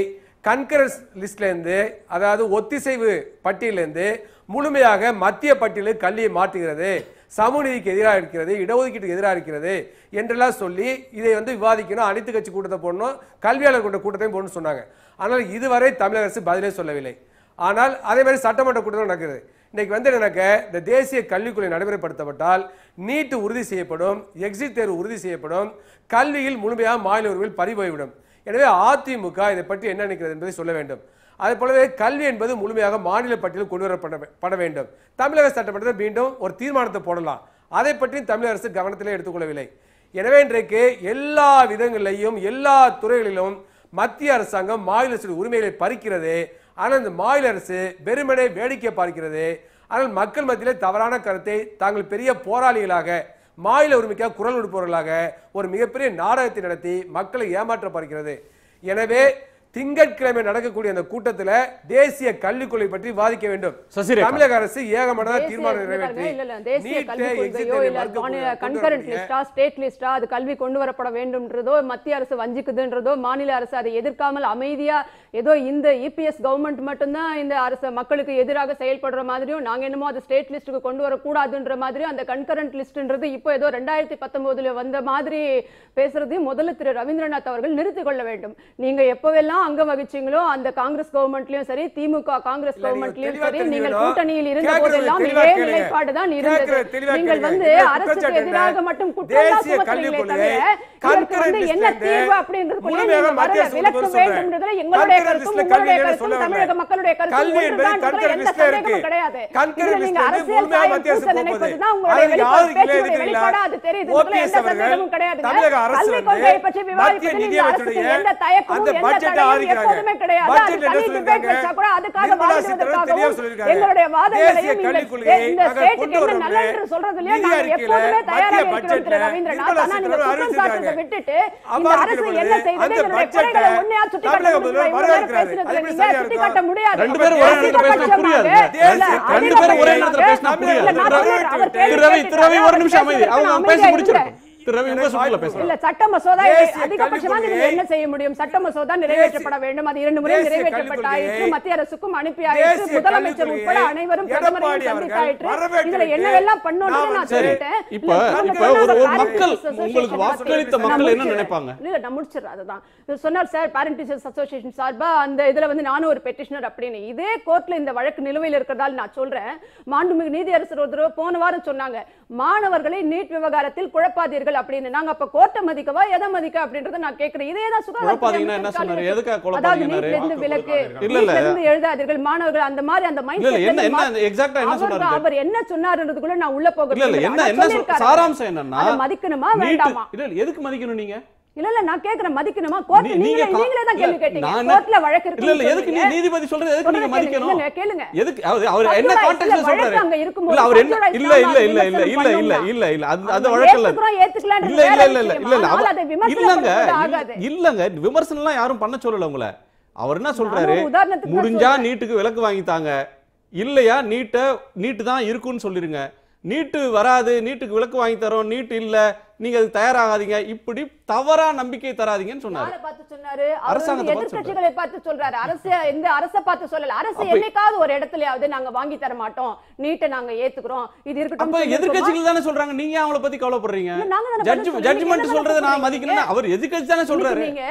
லிஸ்ட்லேருந்து அதாவது ஒத்திசைவு பட்டியலேருந்து முழுமையாக மத்திய பட்டியலில் கல்வியை மாற்றுகிறது சமநீதிக்கு எதிராக இருக்கிறது இடஒதுக்கீட்டுக்கு எதிராக இருக்கிறது என்றெல்லாம் சொல்லி இதை வந்து விவாதிக்கணும் அனைத்து கட்சி கூட்டத்தை போடணும் கல்வியாளர் கொண்ட கூட்டத்தையும் போடணும்னு சொன்னாங்க ஆனால் இதுவரை தமிழக அரசு பதிலே சொல்லவில்லை ஆனால் அதே மாதிரி சட்டமன்ற கூட்டம் நடக்கிறது இன்னைக்கு வந்து எனக்கு இந்த தேசிய கல்விக்குழு நடைமுறைப்படுத்தப்பட்டால் நீட்டு உறுதி செய்யப்படும் எக்ஸிட் தேர்வு உறுதி செய்யப்படும் கல்வியில் முழுமையாக மாநில உரிமையில் பறிபோய்விடும் எனவே அதிமுக இதை பற்றி என்ன நினைக்கிறது என்பதை சொல்ல வேண்டும் அதே போலவே கல்வி என்பது முழுமையாக மாநில பட்டியலில் கொண்டு வரப்பட வேண்டும் தமிழக சட்டமன்றத்தில் மீண்டும் ஒரு தீர்மானத்தை போடலாம் அதை பற்றியும் தமிழக அரசு கவனத்திலே எடுத்துக்கொள்ளவில்லை எனவே இன்றைக்கு எல்லா விதங்களிலையும் எல்லா துறைகளிலும் மத்திய அரசாங்கம் மாநில அரசு உரிமைகளை பறிக்கிறது ஆனால் இந்த மாநில அரசு வெறுமனே வேடிக்கை பார்க்கிறது ஆனால் மக்கள் மத்தியிலே தவறான கருத்தை தாங்கள் பெரிய போராளிகளாக மாநில உரிமைக்காக குரல் கொடுப்பவர்களாக ஒரு மிகப்பெரிய நாடகத்தை நடத்தி மக்களை ஏமாற்ற பார்க்கிறது எனவே திங்கட்கிழமை நடக்கக்கூடிய அந்த கூட்டத்தில் தேசிய கல்விக் கொள்கை பற்றி வாதிக்க வேண்டும் தமிழக அரசு ஏகமனதாக தீர்மானம் நிறைவேற்றி அது கல்வி கொண்டு வரப்பட வேண்டும்ன்றதோ மத்திய அரசு வஞ்சிக்குதுன்றதோ மாநில அரசு அதை எதிர்க்காமல் அமைதியா ஏதோ இந்த இபிஎஸ் e கவர்மெண்ட் மட்டும்தான் இந்த அரசு மக்களுக்கு எதிராக செயல்படுற மாதிரியும் நாங்க என்னமோ அது ஸ்டேட் லிஸ்ட்டுக்கு கொண்டு வரக்கூடாதுன்ற மாதிரியும் அந்த கன்கரண்ட் லிஸ்ட்ன்றது இப்போ ஏதோ ரெண்டாயிரத்தி பத்தொன்பதுல வந்த மாதிரி பேசுறதையும் முதல்ல திரு ரவீந்திரநாத் அவர்கள் நிறுத்திக் கொள்ள வேண்டும் நீங்க எப்பவெல்லாம் அங்கம் வகிச்சீங்களோ அந்த காங்கிரஸ் கவர்மெண்ட்லயும் சரி திமுக காங்கிரஸ் கவர்மெண்ட்லயும் சரி நீங்கள் கூட்டணியில் இருந்த போதெல்லாம் இதே நிலைப்பாடு தான் இருந்தது நீங்கள் வந்து அரசுக்கு எதிராக மட்டும் குற்றம் சுமத்துறீங்களே தவிர வந்து என்ன தீர்வு அப்படின்றது வரல விலக்க எங்களுடைய கருத்தும் உங்களுடைய கருத்தும் தமிழக மக்களுடைய கருத்தும் ஒன்றுதான் எந்த சந்தேகமும் கிடையாது நீங்க அரசியல் சாயம் நினைப்பதுதான் உங்களுடைய வெளிப்பாடு வெளிப்பாடா அது தெரியுது எந்த சந்தேகமும் கிடையாது கல்வி கொள்கையை பற்றி விவாதிப்பதில் அரசுக்கு எந்த தயக்கமும் எந்த ரெண்டு பேரும் ஒரே பேசினா புரியாது ரெண்டு பேரும் ஒரு நிமிஷம் அமைதி அவங்க பேசி முதலமைச்சர் சொன்னார் சார்பா அந்த இதுல வந்து நானும் ஒரு பெட்டிஷனர் இதே கோர்ட்ல இந்த வழக்கு நிலுவையில் நான் சொல்றேன் சொன்னாங்க மாணவர்களை நீட் விவகாரத்தில் குழப்பாதீர்கள் குழப்பாதீர்கள் அப்படின்னு நாங்க அப்ப கோர்ட்டை மதிக்கவா எதை மதிக்க அப்படின்றத நான் கேக்குறேன் இதே தான் சுகாதார விலக்கு எழுதாதீர்கள் மாணவர்கள் அந்த மாதிரி அந்த மைண்ட் அவர் என்ன சொன்னாருன்றதுக்குள்ள நான் உள்ள போக சாராம்சம் என்னன்னா மதிக்கணுமா வேண்டாமா எதுக்கு மதிக்கணும் நீங்க இல்ல இல்ல நான் கேக்குறேன் மதிக்கணுமா கோர்ட் நீங்க நீங்களே தான் கேள்வி கேட்டீங்க கோர்ட்ல வழக்கு இருக்கு இல்ல எதுக்கு நீ நீதிபதி சொல்றது எதுக்கு நீங்க மதிக்கணும் கேளுங்க எதுக்கு அவர் என்ன கான்டெக்ஸ்ட்ல சொல்றாரு அங்க இருக்கும் இல்ல அவர் என்ன இல்ல இல்ல இல்ல இல்ல இல்ல இல்ல இல்ல இல்ல அது வழக்கு இல்ல இல்ல இல்ல இல்ல இல்ல இல்ல இல்லங்க இல்லங்க விமர்சனம்லாம் யாரும் பண்ண சொல்லல உங்களை அவர் என்ன சொல்றாரு முடிஞ்சா நீட்டுக்கு விலக்கு வாங்கித்தாங்க இல்லையா நீட்ட நீட்டு தான் இருக்குன்னு சொல்லிருங்க நீட்டு வராது நீட்டுக்கு விலக்கு வாங்கி தரோம் நீட் இல்லை நீங்க அது தயாராகாதீங்க இப்படி தவறா நம்பிக்கை தராதீங்கன்னு சொன்னாரு பார்த்து சொன்னாரு அரசாங்கத்தை எதிர்க்கட்சிகளை பார்த்து சொல்றாரு அரசு எந்த அரசை பார்த்து சொல்லல அரசு என்னைக்காவது ஒரு இடத்துலயாவது நாங்க வாங்கி தர மாட்டோம் நீட்ட நாங்க ஏத்துக்கிறோம் இது இருக்கட்டும் அப்ப எதிர்க்கட்சிகள் தானே சொல்றாங்க நீங்க அவங்கள பத்தி கவலைப்படுறீங்க ஜட்ஜ் ஜட்ஜ்மெண்ட் சொல்றதை நான் மதிக்கணும் அவர் எதிர்க்கட்சி தானே சொல்றாரு நீங்க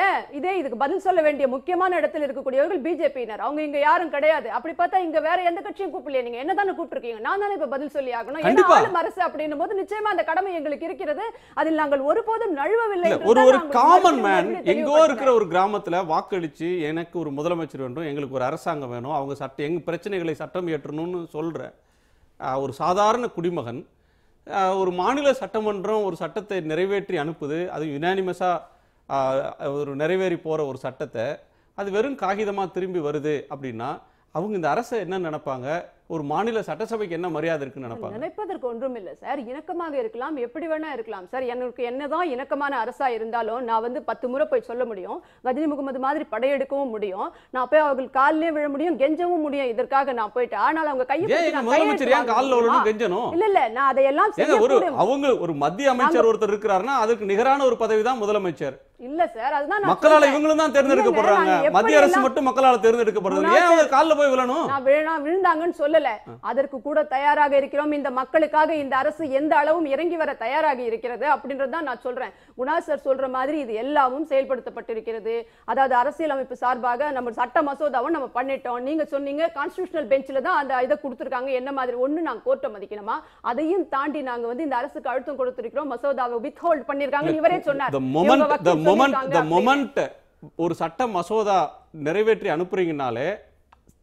இதே இதுக்கு பதில் சொல்ல வேண்டிய முக்கியமான இடத்துல இருக்கக்கூடியவர்கள் பிஜேபியினர் அவங்க இங்க யாரும் கிடையாது அப்படி பார்த்தா இங்க வேற எந்த கட்சியும் கூப்பிடல நீங்க என்ன தானே கூப்பிட்டுருக்கீங்க நான் தானே இப்ப பதில் சொல்லி ஆகணும் ஏன்னா அரசு அப்படின்னும் போது நிச்சயமா அந்த கடமை எங்களுக்கு இருக்கிறது அதில் நாங்கள் ஒருபோதும் நழுவவில்லை ஒரு ஒரு காமன் மேன் எங்கோ இருக்கிற ஒரு கிராமத்துல வாக்களிச்சு எனக்கு ஒரு முதலமைச்சர் வேண்டும் எங்களுக்கு ஒரு அரசாங்கம் வேணும் அவங்க சட்ட எங்க பிரச்சனைகளை சட்டம் ஏற்றணும்னு சொல்ற ஒரு சாதாரண குடிமகன் ஒரு மாநில சட்டமன்றம் ஒரு சட்டத்தை நிறைவேற்றி அனுப்புது அது யுனானிமஸாக ஒரு நிறைவேறி போகிற ஒரு சட்டத்தை அது வெறும் காகிதமாக திரும்பி வருது அப்படின்னா அவங்க இந்த அரசை என்ன நினைப்பாங்க ஒரு மாநில சட்டசபைக்கு என்ன மரியாதை இருக்குன்னு நினைப்பாங்க நினைப்பதற்கு ஒன்றும் இல்லை சார் இணக்கமாக இருக்கலாம் எப்படி வேணா இருக்கலாம் சார் எனக்கு என்னதான் இணக்கமான அரசா இருந்தாலும் நான் வந்து பத்து முறை போய் சொல்ல முடியும் கஜினி முகமது மாதிரி படையெடுக்கவும் முடியும் நான் போய் அவர்கள் காலிலே விழ முடியும் கெஞ்சவும் முடியும் இதற்காக நான் போயிட்டு ஆனால் அவங்க கையை கெஞ்சணும் இல்ல இல்ல நான் அதையெல்லாம் ஒரு அவங்க ஒரு மத்திய அமைச்சர் ஒருத்தர் இருக்கிறாருன்னா அதுக்கு நிகரான ஒரு பதவி தான் முதலமைச்சர் இல்ல சார் அதுதான் மக்களால இவங்களும் தான் தேர்ந்தெடுக்கப்படுறாங்க மத்திய அரசு மட்டும் மக்களால தேர்ந்தெடுக்கப்படுறது ஏன் அவர் காலில் போய் விழணும் விழுந்தாங்கன்னு சொல்ல சொல்லல அதற்கு கூட தயாராக இருக்கிறோம் இந்த மக்களுக்காக இந்த அரசு எந்த அளவும் இறங்கி வர தயாராக இருக்கிறது அப்படின்றதான் நான் சொல்றேன் குணா சார் சொல்ற மாதிரி இது எல்லாமும் செயல்படுத்தப்பட்டிருக்கிறது அதாவது அரசியல் அமைப்பு சார்பாக நம்ம சட்ட மசோதாவும் நம்ம பண்ணிட்டோம் நீங்க சொன்னீங்க கான்ஸ்டியூஷனல் பெஞ்சில் தான் அந்த இதை கொடுத்துருக்காங்க என்ன மாதிரி ஒன்று நாங்கள் கோர்ட்டை மதிக்கணுமா அதையும் தாண்டி நாங்க வந்து இந்த அரசுக்கு அழுத்தம் கொடுத்திருக்கிறோம் மசோதாவை வித் ஹோல்ட் பண்ணிருக்காங்க இவரே சொன்னார் ஒரு சட்ட மசோதா நிறைவேற்றி அனுப்புறீங்கனாலே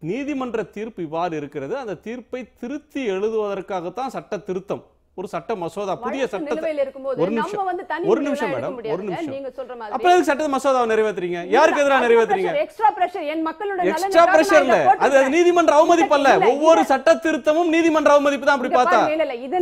நீதிமன்ற தீர்ப்பு இவ்வாறு இருக்கிறது அந்த தீர்ப்பை திருத்தி எழுதுவதற்காகத்தான் சட்ட திருத்தம் ஒரு சட்ட மசோதா புதிய சட்டத்தில் ஒரு நிமிஷம் ஒரு நிமிஷம் மேடம் ஒரு நிமிஷம் எதுக்கு சட்ட மசோதாவை நிறைவேற்றுறீங்க யாருக்கு எதிராக நிறைவேற்றுறீங்க எக்ஸ்ட்ரா பிரஷர் என் எக்ஸ்ட்ரா பிரஷர் இல்ல அது நீதிமன்ற அவமதிப்பு அல்ல ஒவ்வொரு சட்ட திருத்தமும் நீதிமன்ற அவமதிப்பு தான் அப்படி பார்த்தா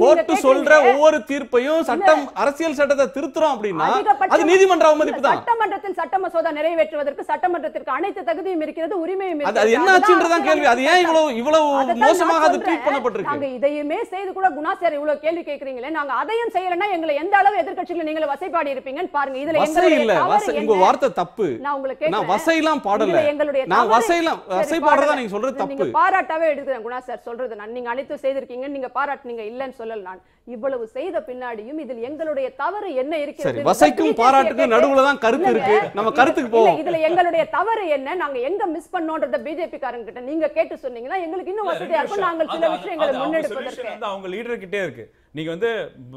கோர்ட் சொல்ற ஒவ்வொரு தீர்ப்பையும் சட்டம் அரசியல் சட்டத்தை திருத்துறோம் அப்படின்னா அது நீதிமன்ற அவமதிப்பு தான் சட்டமன்றத்தில் சட்ட மசோதா நிறைவேற்றுவதற்கு சட்டமன்றத்திற்கு அனைத்து தகுதியும் இருக்கிறது உரிமையும் அது என்ன கேள்வி அது ஏன் இவ்வளவு இவ்வளவு மோசமாக அது ட்ரீட் பண்ணப்பட்டிருக்கு இதையுமே செய்து கூட குணா இவ்வளவு கேள்வி கேள்வி கேக்குறீங்களே நாங்க அதையும் செய்யலன்னா எங்களை எந்த அளவு எதிர்க்கட்சிகள் நீங்க வசைப்பாடி இருப்பீங்கன்னு பாருங்க இதுல வசை இல்ல வசை உங்க வார்த்தை தப்பு நான் உங்களுக்கு நான் வசைலாம் பாடல எங்களுடைய நான் வசைலாம் வசை பாடுறதா நீங்க சொல்றது தப்பு நீங்க பாராட்டாவே எடுக்கிறேன் குணா சார் சொல்றது நான் நீங்க அனைத்து செய்திருக்கீங்க நீங்க பாராட்டுனீங்க இல்லன்னு சொல்லல நான் இவ்வளவு செய்த பின்னாடியும் இதில் எங்களுடைய தவறு என்ன இருக்கிறது வசைக்கும் பாராட்டுக்கும் நடுவுல தான் கருத்து இருக்கு நம்ம கருத்துக்கு போவோம் இதுல எங்களுடைய தவறு என்ன நாங்க எங்க மிஸ் பண்ணோன்றத பிஜேபி காரங்க கிட்ட நீங்க கேட்டு சொன்னீங்கன்னா எங்களுக்கு இன்னும் வசதியா இருக்கும் நாங்கள் சில விஷயங்களை முன்னெடுப்பதற்கு அவங்க லீடர் கிட்டே இருக்கு நீங்கள் வந்து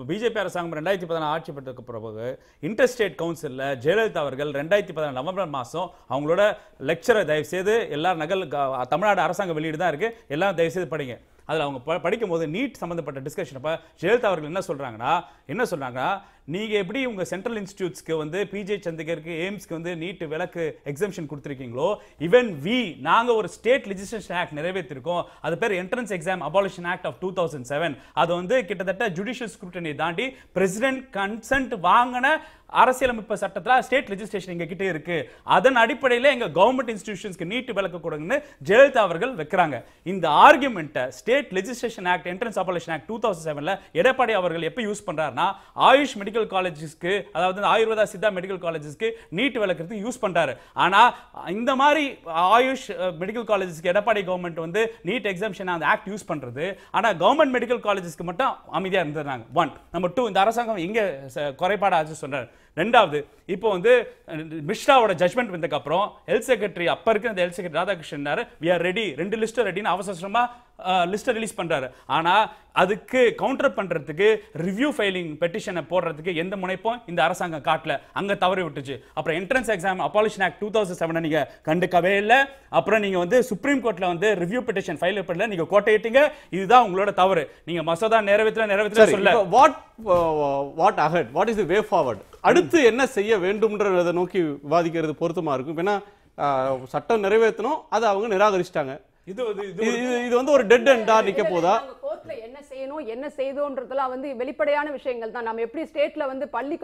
பிஜேபி அரசாங்கம் ரெண்டாயிரத்தி பதினாலு ஆட்சி பெற்றதுக்கு பிறகு இன்டர்ஸ்டேட் கவுன்சிலில் ஜெயலலிதா அவர்கள் ரெண்டாயிரத்தி பதினாலு நவம்பர் மாதம் அவங்களோட லெக்சரை தயவுசெய்து எல்லா நகல் தமிழ்நாடு அரசாங்கம் வெளியீடு தான் இருக்குது எல்லாம் தயவுசெய்து படிங்க அதில் அவங்க படிக்கும்போது நீட் சம்மந்தப்பட்ட டிஸ்கஷன் அப்போ ஜெயலலிதா அவர்கள் என்ன சொல்கிறாங்கன்னா என்ன சொல்கிறாங்கன்னா நீங்கள் எப்படி உங்கள் சென்ட்ரல் இன்ஸ்டியூட்ஸ்க்கு வந்து பிஜே சந்திகருக்கு எய்ம்ஸ்க்கு வந்து நீட்டு விளக்கு எக்ஸம்ஷன் கொடுத்துருக்கீங்களோ ஈவன் வி நாங்கள் ஒரு ஸ்டேட் லெஜிஸ்லேஷன் ஆக்ட் நிறைவேற்றிருக்கோம் அது பேர் entrance exam abolition act of two thousand seven அது வந்து கிட்டத்தட்ட ஜுடிஷியல் ஸ்க்ரூட்டனி தாண்டி பிரசிடென்ட் கன்சென்ட் வாங்கின அரசியலமைப்பு சட்டத்தில் ஸ்டேட் லெஜிஸ்ட்ரேஷன் எங்கள் கிட்டே இருக்குது அதன் அடிப்படையில் எங்கள் கவர்மெண்ட் இன்ஸ்டிடியூஷன்ஸ்க்கு நீட்டு விளக்க கொடுங்கன்னு ஜெயலலிதா அவர்கள் வைக்கிறாங்க இந்த ஆர்குமெண்ட்டை state legislation act entrance abolition act two thousand செவனில் எடப்பாடி அவர்கள் எப்போ யூஸ் பண்றாருன்னா ஆயுஷ் மெடிக்கல் மெடிக்கல் காலேஜஸ்க்கு அதாவது ஆயுர்வேதா சித்தா மெடிக்கல் காலேஜஸ்க்கு நீட் விளக்குறதுக்கு யூஸ் பண்ணுறாரு ஆனால் இந்த மாதிரி ஆயுஷ் மெடிக்கல் காலேஜஸ்க்கு எடப்பாடி கவர்மெண்ட் வந்து நீட் எக்ஸாம்ஷன் அந்த ஆக்ட் யூஸ் பண்ணுறது ஆனால் கவர்மெண்ட் மெடிக்கல் காலேஜஸ்க்கு மட்டும் அமைதியாக இருந்திருந்தாங்க ஒன் நம்பர் டூ இந்த அரசாங்கம் எங்கே குறைபாடு ஆச்சு சொன்னார் ரெண்டாவது இப்போ வந்து மிஷ்ராவோட ஜட்மெண்ட் வந்ததுக்கப்புறம் ஹெல்த் செக்ரட்டரி அப்போ இருக்கிற அந்த health secretary Radhakrishnan we are ready ரெண்டு லிஸ்ட்டும் ரெடின்னு அவசரமாக லிஸ்ட்டை ரிலீஸ் பண்ணுறாரு ஆனால் அதுக்கு கவுண்டர் பண்ணுறதுக்கு ரிவ்யூ ஃபைலிங் பெட்டிஷனை போடுறதுக்கு எந்த முனைப்பும் இந்த அரசாங்கம் காட்டல அங்கே தவறி விட்டுச்சு அப்புறம் entrance exam abolition act two thousand செவனை நீங்கள் கண்டுக்கவே இல்லை அப்புறம் நீங்கள் வந்து சுப்ரீம் கோர்ட்டில் வந்து ரிவ்யூ பெட்டிஷன் ஃபைல் பண்ணல நீங்கள் கோட்டையிட்டீங்க இதுதான் உங்களோட தவறு நீங்கள் மசோதா நிறைவேற்ற நிறைவேற்ற சொல்ல what what ahead what is the way forward அடுத்து என்ன செய்ய வேண்டும்ன்றதை நோக்கி விவாதிக்கிறது பொருத்தமாக இருக்கும் ஏன்னா சட்டம் நிறைவேற்றணும் அதை அவங்க நிராகரிச்சிட்டாங்க இது வந்து ஒரு டெட் எண்டா நிக்க போதா என்ன செய்யணும் என்ன செய்தோன்றதுல வந்து வெளிப்படையான விஷயங்கள் தான் எப்படி ஸ்டேட்ல வந்து பள்ளி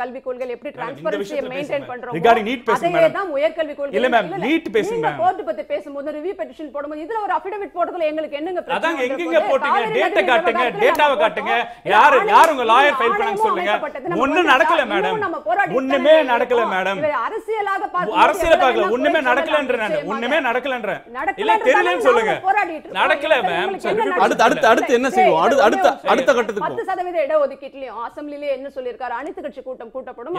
கல்வி கொள்கை எப்படி டிரான்ஸ்பரன்சியை மெயின்டைன் பண்றோம் ரிகார்டிங் நீட் பேசுங்க மேடம் கொள்கை இல்ல மேம் நீட் பேசுங்க மேம் கோர்ட் பத்தி பேசும்போது ரிவ்யூ பெட்டிஷன் போடும்போது இதுல ஒரு அஃபிடவிட் போடுறதுல எங்களுக்கு என்னங்க பிரச்சனை அதாங்க எங்கங்க போட்டீங்க டேட்டா காட்டுங்க டேட்டாவை காட்டுங்க யார் உங்க லாயர் ஃபைல் பண்ணாங்க சொல்லுங்க ஒண்ணு நடக்கல மேடம் ஒண்ணுமே நடக்கல மேடம் அரசியலாக பார்க்க அரசியல பார்க்கல ஒண்ணுமே ஒண்ணுமே இல்ல என்ன அனைத்து கட்சி கூட்டம் கூட்டப்படும்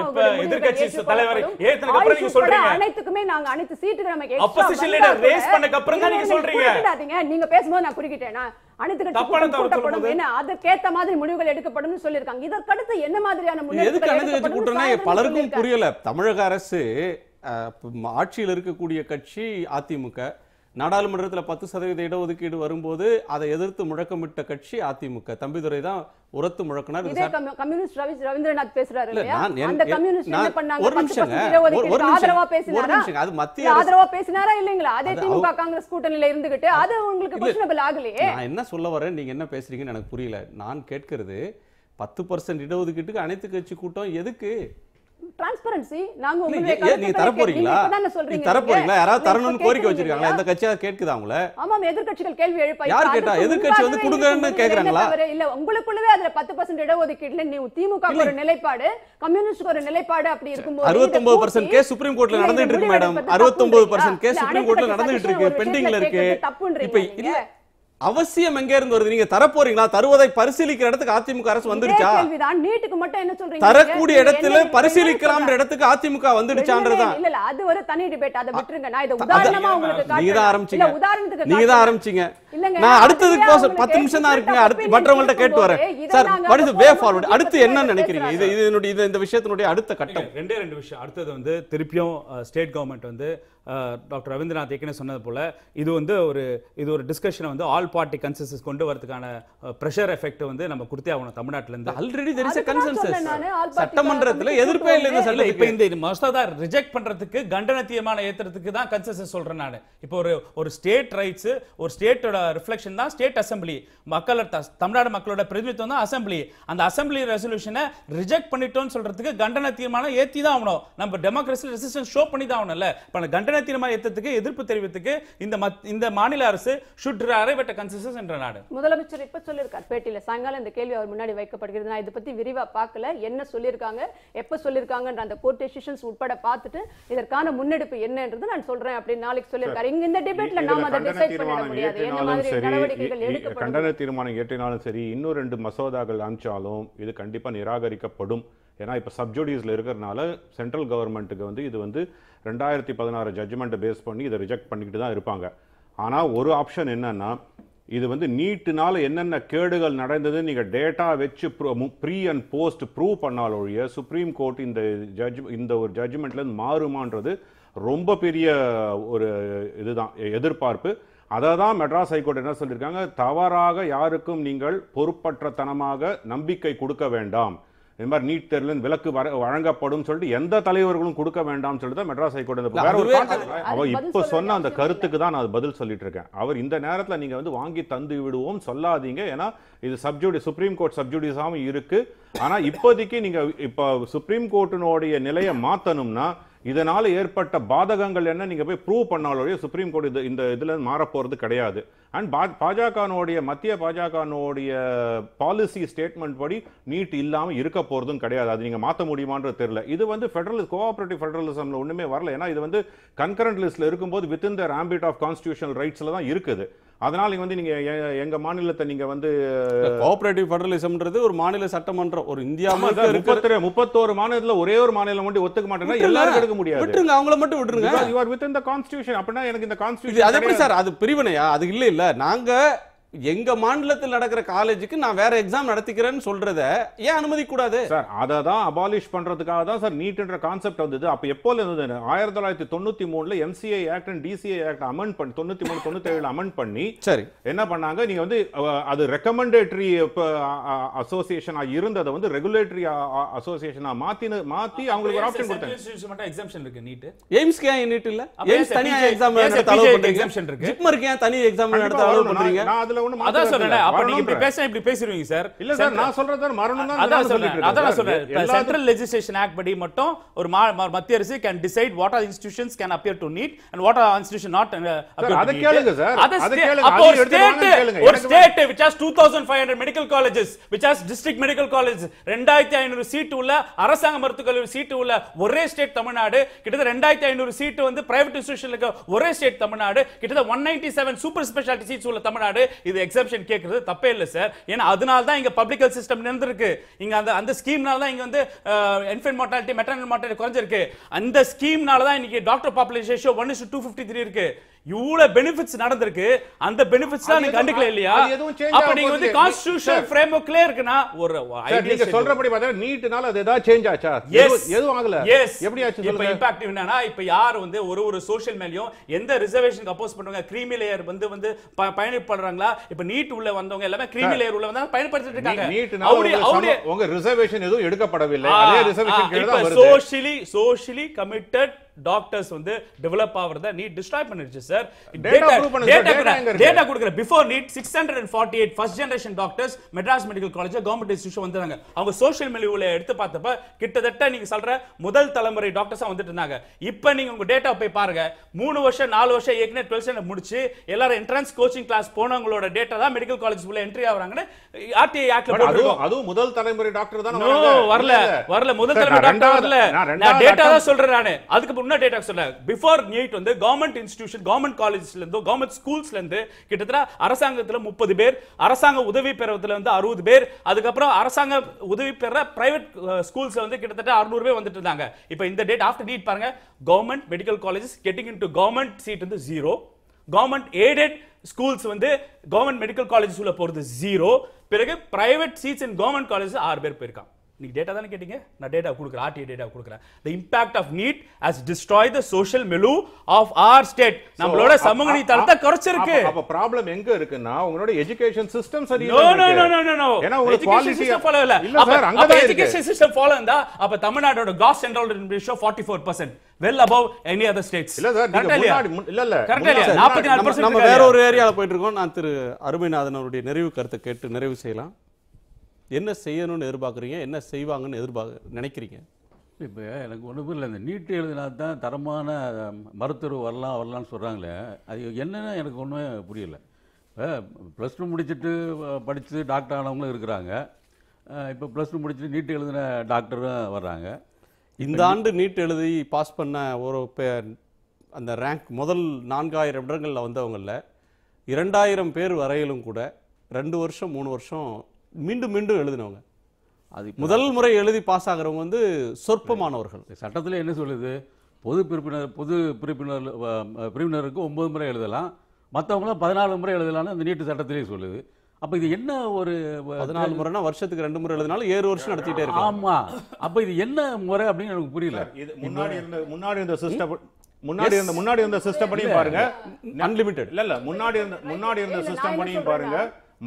அனைத்து நீங்க பேசும்போது நான் மாதிரி முடிவுகள் எடுக்கப்படும் சொல்லிருக்காங்க என்ன மாதிரியான பலருக்கும் புரியல தமிழக அரசு ஆட்சியில் இருக்கக்கூடிய கட்சி அதிமுக நாடாளுமன்றத்தில் பத்து சதவீத இடஒதுக்கீடு வரும்போது அதை எதிர்த்து முழக்கமிட்ட கட்சி அதிமுக தம்பிதுரை தான் உரத்து முழக்கினார் பேசுறாரு அது மத்திய ஆதரவா பேசினாரா இல்லைங்களா அதே காங்கிரஸ் கூட்டணியில அது உங்களுக்கு என்ன சொல்ல வரேன் நீங்க என்ன பேசுறீங்கன்னு எனக்கு புரியல நான் கேட்கறது பத்து பர்சன்ட் இடஒதுக்கீட்டுக்கு அனைத்து கட்சி கூட்டம் எதுக்கு டிரான்ஸ்பரன்சி நாங்க உங்களுக்கு நீங்க தர போறீங்களா நீங்க சொல்றீங்க தர போறீங்களா யாராவது தரணும்னு கோரிக்கை வச்சிருக்காங்களா இந்த கட்சியா கேக்குதா அவங்கள ஆமா எதிர்க்கட்சிகள் கேள்வி எழுப்பி யார் கேட்டா எதிர்க்கட்சி வந்து குடுங்கன்னு கேக்குறாங்களா இல்ல உங்களுக்குள்ளவே அதுல 10% இடஒதுக்கீடுல நீ திமுக ஒரு நிலைப்பாடு கம்யூனிஸ்ட் ஒரு நிலைப்பாடு அப்படி இருக்கும்போது 69% கேஸ் சுப்ரீம் கோர்ட்ல நடந்துட்டு இருக்கு மேடம் 69% கேஸ் சுப்ரீம் கோர்ட்ல நடந்துட்டு இருக்கு பெண்டிங்ல இருக்கு இப்போ இல்ல அவசியம் எங்க இருந்து வருது நீங்க தர போறீங்களா தருவதை பரிசீலிக்கிற இடத்துக்கு அதிமுக அரசு வந்துடுச்சா நீட்டுக்கு மட்டும் என்ன சொல்றீங்க தரக்கூடிய இடத்துல பரிசீலிக்கலாம் இடத்துக்கு அதிமுக வந்துடுச்சான்றதா இல்ல அது ஒரு தனி டிபேட் அதை விட்டுருங்க நான் இத உதாரணமா உங்களுக்கு நீங்க தான் ஆரம்பிச்சீங்க உதாரணத்துக்கு நீங்க தான் ஆரம்பிச்சீங்க நான் அடுத்ததுக்கு போஸ் 10 நிமிஷம் தான் இருக்குங்க அடுத்து மற்றவங்கள்ட்ட கேட்டு வரேன் sir what is way forward அடுத்து என்ன நினைக்கிறீங்க இது இது இந்த விஷயத்தினுடைய அடுத்த கட்டம் ரெண்டே ரெண்டு விஷயம் அடுத்தது வந்து திருப்பியும் ஸ்டேட் கவர்மெண்ட் வந்து டாக்டர் ரவீந்திரநாத் ஏற்கனவே சொன்னது போல் இது வந்து ஒரு இது ஒரு டிஸ்கஷனை வந்து ஆல் பார்ட்டி கன்சென்சஸ் கொண்டு வரதுக்கான ப்ரெஷர் எஃபெக்ட் வந்து நம்ம கொடுத்தே ஆகணும் தமிழ்நாட்டிலேருந்து ஆல்ரெடி தெர் இஸ் கன்சென்சஸ் சட்டமன்றத்தில் எதிர்ப்பே இல்லை சொல்ல இப்போ இந்த மசோதா ரிஜெக்ட் பண்ணுறதுக்கு கண்டன தீர்மானம் ஏற்றுறதுக்கு தான் கன்சென்சஸ் சொல்கிறேன் நான் இப்போ ஒரு ஒரு ஸ்டேட் ரைட்ஸ் ஒரு ஸ்டேட்டோட ரிஃப்ளெக்ஷன் தான் ஸ்டேட் அசம்பிளி மக்கள் தமிழ்நாடு மக்களோட பிரதிநிதித்துவம் தான் அசம்பிளி அந்த அசம்பிளி ரெசல்யூஷனை ரிஜெக்ட் பண்ணிட்டோம்னு சொல்கிறதுக்கு கண்டன தீர்மானம் ஏற்றி தான் ஆகணும் நம்ம டெமோக்ரஸி ரெசிஸ்டன்ஸ் ஷோ பண்ணி தான் ஆகணும்ல இப்போ கண்டன ஜனநாயக எதிர்ப்பு தெரிவித்துக்கு இந்த இந்த மாநில அரசு ஷுட் என்ற நாடு முதலமைச்சர் இப்ப சொல்லியிருக்கார் பேட்டியில சாயங்காலம் இந்த கேள்வி அவர் முன்னாடி வைக்கப்படுகிறது நான் இதை பத்தி விரிவா பார்க்கல என்ன சொல்லியிருக்காங்க எப்ப சொல்லியிருக்காங்கன்ற அந்த கோர்ட் டெசிஷன்ஸ் உட்பட பார்த்துட்டு இதற்கான முன்னெடுப்பு என்னன்றது நான் சொல்றேன் அப்படின்னு நாளைக்கு சொல்லியிருக்காரு இங்க இந்த டிபேட்ல நாம அதை டிசைட் முடியாது என்ன மாதிரி நடவடிக்கைகள் கண்டன தீர்மானம் ஏற்றினாலும் சரி இன்னும் ரெண்டு மசோதாக்கள் இது கண்டிப்பா நிராகரிக்கப்படும் ஏன்னா இப்போ சப்ஜூடிஸில் இருக்கிறதுனால சென்ட்ரல் கவர்மெண்ட்டுக்கு வந்து இது வந்து ரெண்டாயிரத்தி பதினாறு ஜட்ஜ்மெண்ட்டை பேஸ் பண்ணி இதை ரிஜெக்ட் பண்ணிக்கிட்டு தான் இருப்பாங்க ஆனால் ஒரு ஆப்ஷன் என்னென்னா இது வந்து நீட்டுனால என்னென்ன கேடுகள் நடந்தது நீங்கள் டேட்டா வச்சு ப்ரீ அண்ட் போஸ்ட் ப்ரூவ் பண்ணால் ஒழிய சுப்ரீம் கோர்ட் இந்த ஜட்ஜ் இந்த ஒரு ஜட்ஜ்மெண்ட்லேருந்து மாறுமான்றது ரொம்ப பெரிய ஒரு இதுதான் எதிர்பார்ப்பு அதை தான் மெட்ராஸ் ஹைகோர்ட் என்ன சொல்லியிருக்காங்க தவறாக யாருக்கும் நீங்கள் பொறுப்பற்றத்தனமாக நம்பிக்கை கொடுக்க வேண்டாம் இந்த மாதிரி நீட் தேர்வில் விலக்கு வழங்கப்படும் சொல்லிட்டு எந்த தலைவர்களும் கொடுக்க வேண்டாம் சொல்லிட்டு தான் மெட்ராஸ் ஹைகோர்ட் வேற ஒரு அவர் இப்போ சொன்ன அந்த கருத்துக்கு தான் நான் பதில் சொல்லிட்டு இருக்கேன் அவர் இந்த நேரத்தில் நீங்கள் வந்து வாங்கி தந்து விடுவோம் சொல்லாதீங்க ஏன்னா இது சப்ஜூடி சுப்ரீம் கோர்ட் சப்ஜூடிஸாகவும் இருக்கு ஆனால் இப்போதைக்கு நீங்கள் இப்போ சுப்ரீம் கோர்ட்டினுடைய நிலையை மாற்றணும்னா இதனால் ஏற்பட்ட பாதகங்கள் என்ன நீங்கள் போய் ப்ரூவ் பண்ணாலோடைய சுப்ரீம் கோர்ட் இந்த இந்த இதில் மாறப்போகிறது கிடையாது அண்ட் பா பாஜகனுடைய மத்திய பாஜகனுடைய பாலிசி ஸ்டேட்மெண்ட் படி நீட் இல்லாமல் இருக்க போகிறதும் கிடையாது அது நீங்கள் மாற்ற முடியுமான்றது தெரியல இது வந்து ஃபெடரலிஸ்ட் கோஆபரேட்டிவ் ஃபெடரலிசமில் ஒன்றுமே வரல ஏன்னா இது வந்து கன்கரண்ட் லிஸ்ட்டில் இருக்கும்போது within the ambit of constitutional ரைட்ஸில் தான் இருக்குது அதனால் நீங்கள் வந்து நீங்கள் எங்கள் மாநிலத்தை நீங்கள் வந்து கோஆபரேட்டிவ் ஃபெடரலிசம்ன்றது ஒரு மாநில சட்டமன்றம் ஒரு இந்தியா முப்பத்தி முப்பத்தோரு மாநிலத்தில் ஒரே ஒரு மாநிலம் மட்டும் ஒத்துக்க மாட்டேன்னா எல்லாரும் எடுக்க முடியாது விட்டுருங்க அவங்கள மட்டும் விட்டுருங்க யூ ஆர் வித் இந்த கான்ஸ்டியூஷன் அப்படின்னா எனக்கு இந்த கான்ஸ்டியூஷன் அது எப்படி சார் அது பிரிவினையா அது இல்லை இல்லை இல்லை நாங்கள் எங்கள் மாநிலத்தில் நடக்கிற காலேஜுக்கு நான் வேற எக்ஸாம் நடத்திக்கிறேன்னு சொல்றத ஏன் கூடாது சார் அதை தான் அபாலிஷ் பண்றதுக்காக தான் சார் நீட்ன்ற கான்செப்ட் வந்தது அப்போ எப்போல இருந்தது ஆயிரத்தி தொள்ளாயிரத்தி தொண்ணூத்தி மூணுல MCI act and DCI act amend பண்ணி தொண்ணூத்தி மூணு தொண்ணூத்தி ஏழு அமெண்ட் பண்ணி சரி என்ன பண்ணாங்க நீங்க வந்து அது ரெக்கமெண்டேட்டரி அசோசியேஷனாக இருந்ததை வந்து ரெகுலேட்டரி அசோசியேஷனாக மாத்தி மாத்தி அவங்களுக்கு ஒரு ஆப்ஷன் கொடுத்தாங்க எக்ஸாம்ஷன் இருக்கு நீட் எய்ம்ஸ்க்கு ஏன் நீட் இல்லை எய்ம்ஸ் தனியாக எக்ஸாம் நடத்த ஏன் தனி எக்ஸாம் நடத்த அலோவ் பண்ணுறீங்க நான் ஒண்ணு அதான் மட்டும் மத்திய அரசு can decide what are can appear NEET and what are institution not அத medical colleges which has medical college 2500 seat உள்ள அரசாங்க மருத்துவ கல்லூரி ஒரே ஸ்டேட் தமிழ்நாடு கிட்டத்தட்ட 2500 சீட் வந்து பிரைவேட் இன்ஸ்டிடியூஷன்ல ஒரே ஸ்டேட் தமிழ்நாடு கிட்டத்தட்ட 197 சூப்பர் ஸ்பெஷாலிட்டி சீட்ஸ் உள்ள தமிழ்நாடு இது இது எக்ஸப்ஷன் கேட்கறது தப்பே இல்லை சார் ஏன்னா அதனால தான் இங்கே பப்ளிக்கல் சிஸ்டம் நடந்திருக்கு இங்கே அந்த அந்த ஸ்கீம்னால தான் இங்கே வந்து இன்ஃபென்ட் மோட்டாலிட்டி மெட்டர்னல் மார்ட்டாலிட்டி குறைஞ்சிருக்கு அந்த ஸ்கீம்னால தான் இன்னைக்கு doctor population one is two fifty three இருக்குது இவ்வளவு பெனிஃபிட்ஸ் நடந்திருக்கு அந்த பெனிஃபிட்ஸ் நீங்க கண்டுக்கல இல்லையா அப்ப நீங்க வந்து கான்ஸ்டிடியூஷனல் ஃப்ரேம் ஒர்க்லயே இருக்குனா ஒரு நீங்க சொல்றபடி பார்த்தா நீட்னால அது ஏதாவது சேஞ்ச் ஆச்சா எதுவும் ஆகல எப்படி ஆச்சு இப்ப இம்பாக்ட் என்னன்னா இப்ப யார் வந்து ஒரு ஒரு சோஷியல் மேலயும் எந்த ரிசர்வேஷனுக்கு அப்போஸ் பண்ணுவாங்க கிரீமி லேயர் வந்து வந்து பயன்படுறாங்களா இப்ப நீட் உள்ள வந்தவங்க எல்லாமே கிரீமி லேயர் உள்ள வந்தா பயன்படுத்திட்டு இருக்காங்க நீட்னால உங்க ரிசர்வேஷன் எதுவும் எடுக்கப்படவில்லை அதே ரிசர்வேஷன் கேட்டா வருது சோஷியலி சோஷியலி கமிட்டட் டாக்டர்ஸ் வந்து டெவலப் ஆகுறத நீட் டிஸ்ட்ராய் பண்ணிருச்சு சார் டேட்டா கொடுக்குற before NEET six hundred and forty eight first generation doctors Madras medical college government institution வந்துறாங்க அவங்க சோஷியல் மீடியாவில் எடுத்து பார்த்தப்ப கிட்டத்தட்ட நீங்க சொல்ற முதல் தலைமுறை டாக்டர்ஸாக வந்துட்டு இருந்தாங்க இப்போ நீங்க உங்க டேட்டா போய் பாருங்க மூணு வருஷம் நாலு வருஷம் ஏற்கனவே டுவெல்த் ஸ்டாண்டர்ட் முடிச்சு எல்லாரும் என்ட்ரன்ஸ் கோச்சிங் கிளாஸ் போனவங்களோட டேட்டா தான் மெடிக்கல் காலேஜ் உள்ள என்ட்ரி ஆகுறாங்கன்னு ஆர்டிஐ ஆக்ட்ல அதுவும் அதுவும் முதல் தலைமுறை டாக்டர் தான் வரல வரல முதல் தலைமுறை டாக்டர் வரல நான் டேட்டா தான் சொல்றேன் நான் அதுக்கு இன்னும் டேட்டா சொல்ல பிஃபோர் நீட் வந்து கவர்மெண்ட் இன்ஸ்டிடியூஷன் கவர்மெண்ட் காலேஜஸ்ல இருந்து கவர்மெண்ட் ஸ்கூல்ஸ்ல இருந்து கிட்டத்தட்ட அரசாங்கத்துல முப்பது பேர் அரசாங்க உதவி பெறத்துல வந்து அறுபது பேர் அதுக்கப்புறம் அரசாங்க உதவி பெற பிரைவேட் ஸ்கூல்ஸ்ல வந்து கிட்டத்தட்ட அறுநூறு பேர் வந்துட்டு இருந்தாங்க இப்போ இந்த டேட் ஆஃப்டர் நீட் பாருங்க government medical colleges getting in to government seat வந்து ஜீரோ கவர்மெண்ட் எய்டட் ஸ்கூல்ஸ் வந்து கவர்மெண்ட் மெடிக்கல் காலேஜஸ் உள்ள போகிறது ஜீரோ பிறகு private seats in government colleges ஆறு பேர் போயிருக்கான் நீங்கள் டேட்டா தானே கேட்டீங்க நான் டேட்டா கொடுக்குறேன் ஆர்டிஐ டேட்டா கொடுக்குறேன் the impact of NEET as destroy the social milieu of our state நம்மளோட சமூக நீதி தரத்தை குறைச்சிருக்கு அப்ப ப்ராப்ளம் எங்க இருக்குன்னா உங்களோட எஜுகேஷன் சிஸ்டம் சரி ஃபாலோ இல்ல அங்க எஜுகேஷன் சிஸ்டம் ஃபாலோ இருந்தா அப்ப தமிழ்நாடோட gross enrolment ratio percent well above any other states இல்ல சார் நீங்க முன்னாடி இல்ல இல்ல கரெக்ட்டா இல்ல 44% நம்ம வேற ஒரு ஏரியால போயிட்டு இருக்கோம் நான் திரு அருமைநாதன் அவருடைய நிறைவு கருத்தை கேட்டு நிறைவு செய்யலாம் என்ன செய்யணும்னு எதிர்பார்க்குறீங்க என்ன செய்வாங்கன்னு எதிர்பார்க்க நினைக்கிறீங்க இப்போ எனக்கு ஒன்றும் இல்லை இந்த நீட்டு எழுதினா தான் தரமான மருத்துவர் வரலாம் வரலான்னு சொல்கிறாங்களே அது என்னென்னு எனக்கு ஒன்றுமே புரியல ப்ளஸ் டூ முடிச்சுட்டு படித்து டாக்டர் ஆனவங்களும் இருக்கிறாங்க இப்போ ப்ளஸ் டூ முடிச்சுட்டு நீட்டு எழுதின டாக்டரும் வர்றாங்க இந்த ஆண்டு நீட் எழுதி பாஸ் பண்ண ஒரு அந்த ரேங்க் முதல் நான்காயிரம் இடங்களில் வந்தவங்களில் இரண்டாயிரம் பேர் வரையிலும் கூட ரெண்டு வருஷம் மூணு வருஷம் மீண்டும் மீண்டும் எழுதினவங்க அது முதல் முறை எழுதி பாஸ் ஆகிறவங்க வந்து சொற்பமானவர்கள் சட்டத்தில் என்ன சொல்லுது பொது பிரிப்பினர் பொது பிரிப்பினர் பிரிவினருக்கு ஒம்பது முறை எழுதலாம் மற்றவங்களாம் பதினாலு முறை எழுதலாம்னு அந்த நீட்டு சட்டத்திலேயே சொல்லுது அப்போ இது என்ன ஒரு பதினாலு முறைனா வருஷத்துக்கு ரெண்டு முறை எழுதினாலும் ஏழு வருஷம் நடத்திட்டே இருக்கு ஆமா அப்போ இது என்ன முறை அப்படின்னு எனக்கு புரியல இது முன்னாடி இருந்த முன்னாடி இருந்த சிஸ்டம் முன்னாடி இருந்த முன்னாடி இருந்த சிஸ்டம் படியும் பாருங்க அன்லிமிட்டெட் இல்ல இல்ல முன்னாடி இருந்த முன்னாடி இருந்த சிஸ்டம் படியும் பாருங்க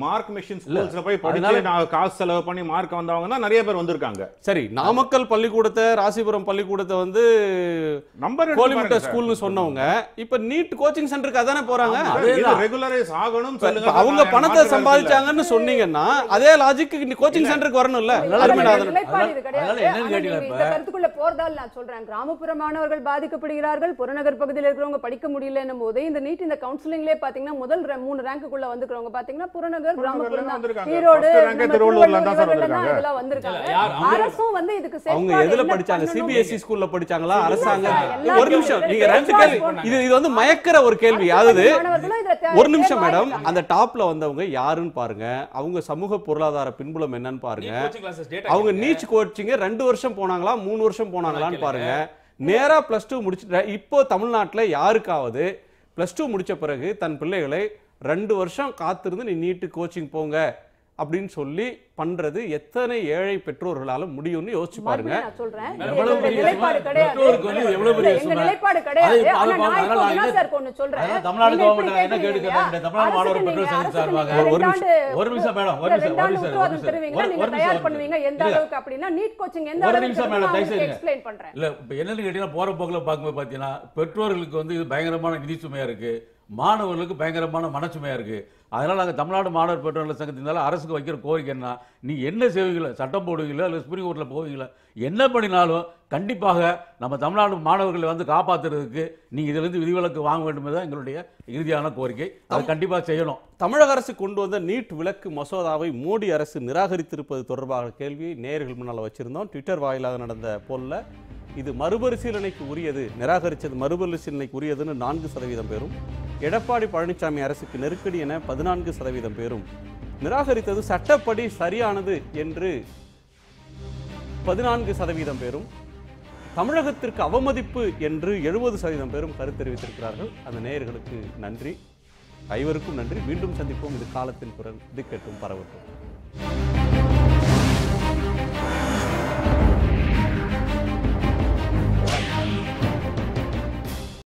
மார்க் மிஷின் ஸ்கூல்ஸ்ல போய் படிச்சு நான் காசு செலவு பண்ணி மார்க் வந்தவங்க தான் நிறைய பேர் வந்திருக்காங்க சரி நாமக்கல் பள்ளிக்கூடத்தை ராசிபுரம் பள்ளிக்கூடத்தை வந்து நம்பர் கோலிமிட்ட ஸ்கூல்னு சொன்னவங்க இப்ப நீட் கோச்சிங் சென்டருக்கு அதானே போறாங்க ரெகுலரைஸ் ஆகணும் அவங்க பணத்தை சம்பாதிச்சாங்கன்னு சொன்னீங்கன்னா அதே லாஜிக் கோச்சிங் சென்டருக்கு வரணும்ல கருத்துக்குள்ள போறதால் நான் சொல்றேன் கிராமப்புற மாணவர்கள் பாதிக்கப்படுகிறார்கள் புறநகர் பகுதியில் இருக்கிறவங்க படிக்க முடியலன்னும் போது இந்த நீட் இந்த கவுன்சிலிங்லேயே பாத்தீங்கன்னா முதல் மூணு ரேங்குக்குள்ள வந்துக்கிறவங்க பாத்தீங்கன்னா புறநகர் மாணவர்கள் அவங்க எதுல படிச்சாங்க சிபிஎஸ்இ e ஸ்கூல்ல படிச்சாங்களா e அரசாங்க ஒரு கேள்வி இது வந்து மயக்கிற ஒரு கேள்வி ஒரு நிமிஷம் மேடம் அந்த டாப்ல வந்தவங்க யாருன்னு பாருங்க அவங்க சமூக பொருளாதார பின்புலம் என்னன்னு பாருங்க அவங்க நீச் கோச்சிங்க ரெண்டு வருஷம் போனாங்களா மூணு வருஷம் போனாங்களான்னு பாருங்க நேரா பிளஸ் டூ முடிச்சு இப்போ தமிழ்நாட்டில் யாருக்காவது பிளஸ் டூ முடிச்ச பிறகு தன் பிள்ளைகளை ரெண்டு வருஷம் காத்திருந்து நீ நீட்டு கோச்சிங் போங்க அப்படின்னு சொல்லி பண்றது எத்தனை ஏழை பெற்றோர்களால முடியும்னு யோசிச்சு பாருங்க ஒரு நிமிஷம் ஒரு நிமிஷம் ஒரு நிமிஷம் மேடம் என்னன்னு கேட்டீங்கன்னா போற போக்குல பாத்தீங்கன்னா பெற்றோர்களுக்கு வந்து இது பயங்கரமான நிதி சுமையா இருக்கு மாணவர்களுக்கு பயங்கரமான மனச்சுமையாக இருக்குது அதனால் நாங்கள் தமிழ்நாடு மாணவர் பெற்றோர்கள் சங்கத்தினால அரசுக்கு வைக்கிற கோரிக்கை என்ன நீங்கள் என்ன செய்வீங்களோ சட்டம் போடுவீங்களோ இல்லை சுப்ரீம் கோர்ட்டில் போவீங்களோ என்ன பண்ணினாலும் கண்டிப்பாக நம்ம தமிழ்நாடு மாணவர்களை வந்து காப்பாற்றுறதுக்கு நீங்கள் இதிலிருந்து விதிவிலக்கு வாங்க வேண்டும் தான் எங்களுடைய இறுதியான கோரிக்கை அதை கண்டிப்பாக செய்யணும் தமிழக அரசு கொண்டு வந்த நீட் விலக்கு மசோதாவை மோடி அரசு நிராகரித்திருப்பது தொடர்பாக கேள்வியை நேர்கள் முன்னால் வச்சுருந்தோம் ட்விட்டர் வாயிலாக நடந்த போலில் இது மறுபரிசீலனைக்கு உரியது நிராகரித்தது மறுபரிசீலனைக்கு உரியதுன்னு நான்கு சதவீதம் பேரும் எடப்பாடி பழனிசாமி அரசுக்கு நெருக்கடி என பதினான்கு சதவீதம் பேரும் நிராகரித்தது சட்டப்படி சரியானது என்று பதினான்கு சதவீதம் பேரும் தமிழகத்திற்கு அவமதிப்பு என்று எழுபது சதவீதம் பேரும் கருத்து தெரிவித்திருக்கிறார்கள் அந்த நேயர்களுக்கு நன்றி ஐவருக்கும் நன்றி மீண்டும் சந்திப்போம் இது காலத்தின் குரல் திக்கெட்டும் பரவட்டும்